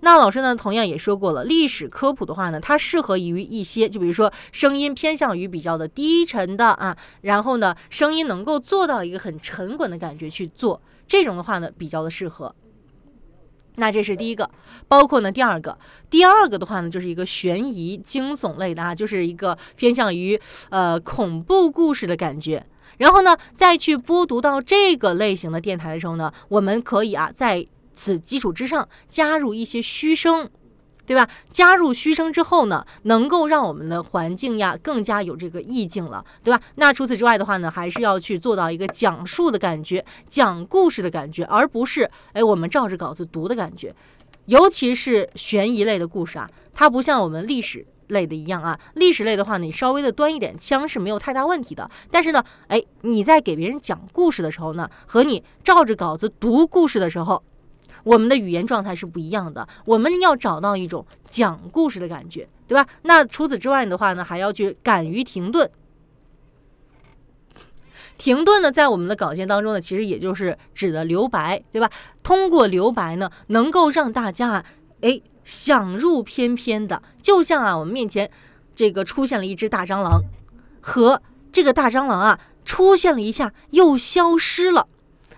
那老师呢，同样也说过了，历史科普的话呢，它适合于一些，就比如说声音偏向于比较的低沉的啊，然后呢，声音能够做到一个很沉稳的感觉去做，这种的话呢，比较的适合。那这是第一个，包括呢第二个，第二个的话呢，就是一个悬疑惊悚类的啊，就是一个偏向于呃恐怖故事的感觉，然后呢，再去播读到这个类型的电台的时候呢，我们可以啊在。此基础之上，加入一些虚声，对吧？加入虚声之后呢，能够让我们的环境呀更加有这个意境了，对吧？那除此之外的话呢，还是要去做到一个讲述的感觉，讲故事的感觉，而不是哎我们照着稿子读的感觉。尤其是悬疑类的故事啊，它不像我们历史类的一样啊，历史类的话呢，你稍微的端一点腔是没有太大问题的。但是呢，哎，你在给别人讲故事的时候呢，和你照着稿子读故事的时候。我们的语言状态是不一样的，我们要找到一种讲故事的感觉，对吧？那除此之外的话呢，还要去敢于停顿。停顿呢，在我们的稿件当中呢，其实也就是指的留白，对吧？通过留白呢，能够让大家啊，哎想入翩翩的，就像啊，我们面前这个出现了一只大蟑螂，和这个大蟑螂啊出现了一下又消失了。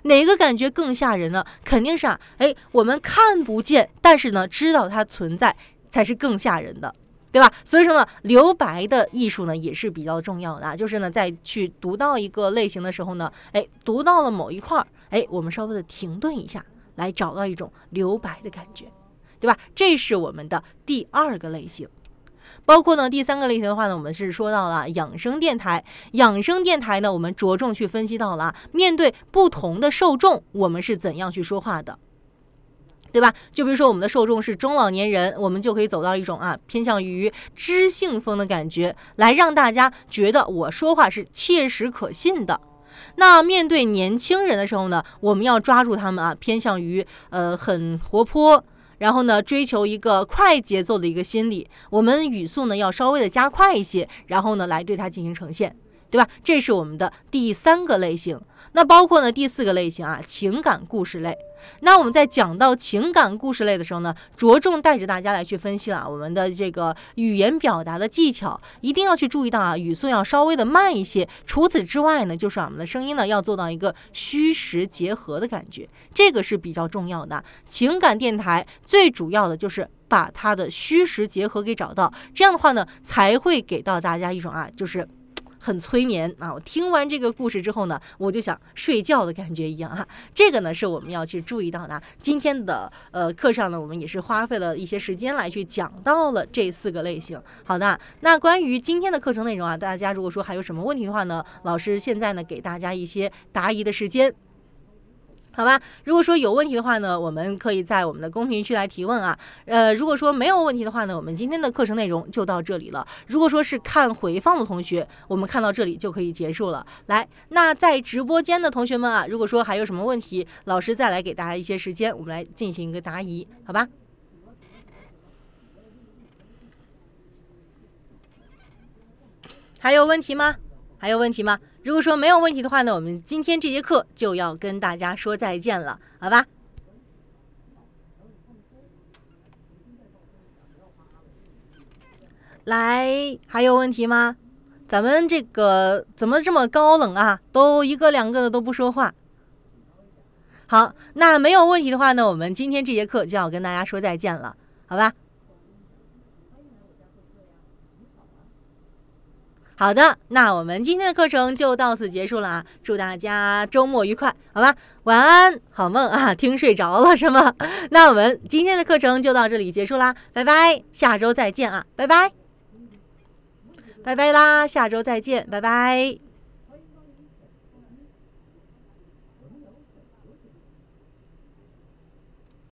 哪个感觉更吓人呢？肯定是啊，哎，我们看不见，但是呢，知道它存在才是更吓人的，对吧？所以说呢，留白的艺术呢也是比较重要的，就是呢，在去读到一个类型的时候呢，哎，读到了某一块儿，哎，我们稍微的停顿一下，来找到一种留白的感觉，对吧？这是我们的第二个类型。包括呢，第三个类型的话呢，我们是说到了养生电台。养生电台呢，我们着重去分析到了，面对不同的受众，我们是怎样去说话的，对吧？就比如说我们的受众是中老年人，我们就可以走到一种啊偏向于知性风的感觉，来让大家觉得我说话是切实可信的。那面对年轻人的时候呢，我们要抓住他们啊，偏向于呃很活泼。然后呢，追求一个快节奏的一个心理，我们语速呢要稍微的加快一些，然后呢来对它进行呈现。对吧？这是我们的第三个类型。那包括呢第四个类型啊，情感故事类。那我们在讲到情感故事类的时候呢，着重带着大家来去分析了我们的这个语言表达的技巧，一定要去注意到啊，语速要稍微的慢一些。除此之外呢，就是我们的声音呢要做到一个虚实结合的感觉，这个是比较重要的。情感电台最主要的就是把它的虚实结合给找到，这样的话呢，才会给到大家一种啊，就是。很催眠啊！我听完这个故事之后呢，我就想睡觉的感觉一样啊。这个呢，是我们要去注意到的。今天的呃课上呢，我们也是花费了一些时间来去讲到了这四个类型。好的，那关于今天的课程内容啊，大家如果说还有什么问题的话呢，老师现在呢给大家一些答疑的时间。好吧，如果说有问题的话呢，我们可以在我们的公屏区来提问啊。呃，如果说没有问题的话呢，我们今天的课程内容就到这里了。如果说是看回放的同学，我们看到这里就可以结束了。来，那在直播间的同学们啊，如果说还有什么问题，老师再来给大家一些时间，我们来进行一个答疑，好吧？还有问题吗？还有问题吗？如果说没有问题的话呢，我们今天这节课就要跟大家说再见了，好吧？来，还有问题吗？咱们这个怎么这么高冷啊？都一个两个的都不说话。好，那没有问题的话呢，我们今天这节课就要跟大家说再见了，好吧？好的，那我们今天的课程就到此结束了啊！祝大家周末愉快，好吧？晚安，好梦啊！听睡着了是吗？那我们今天的课程就到这里结束啦，拜拜！下周再见啊，拜拜，拜拜啦！下周再见，拜拜。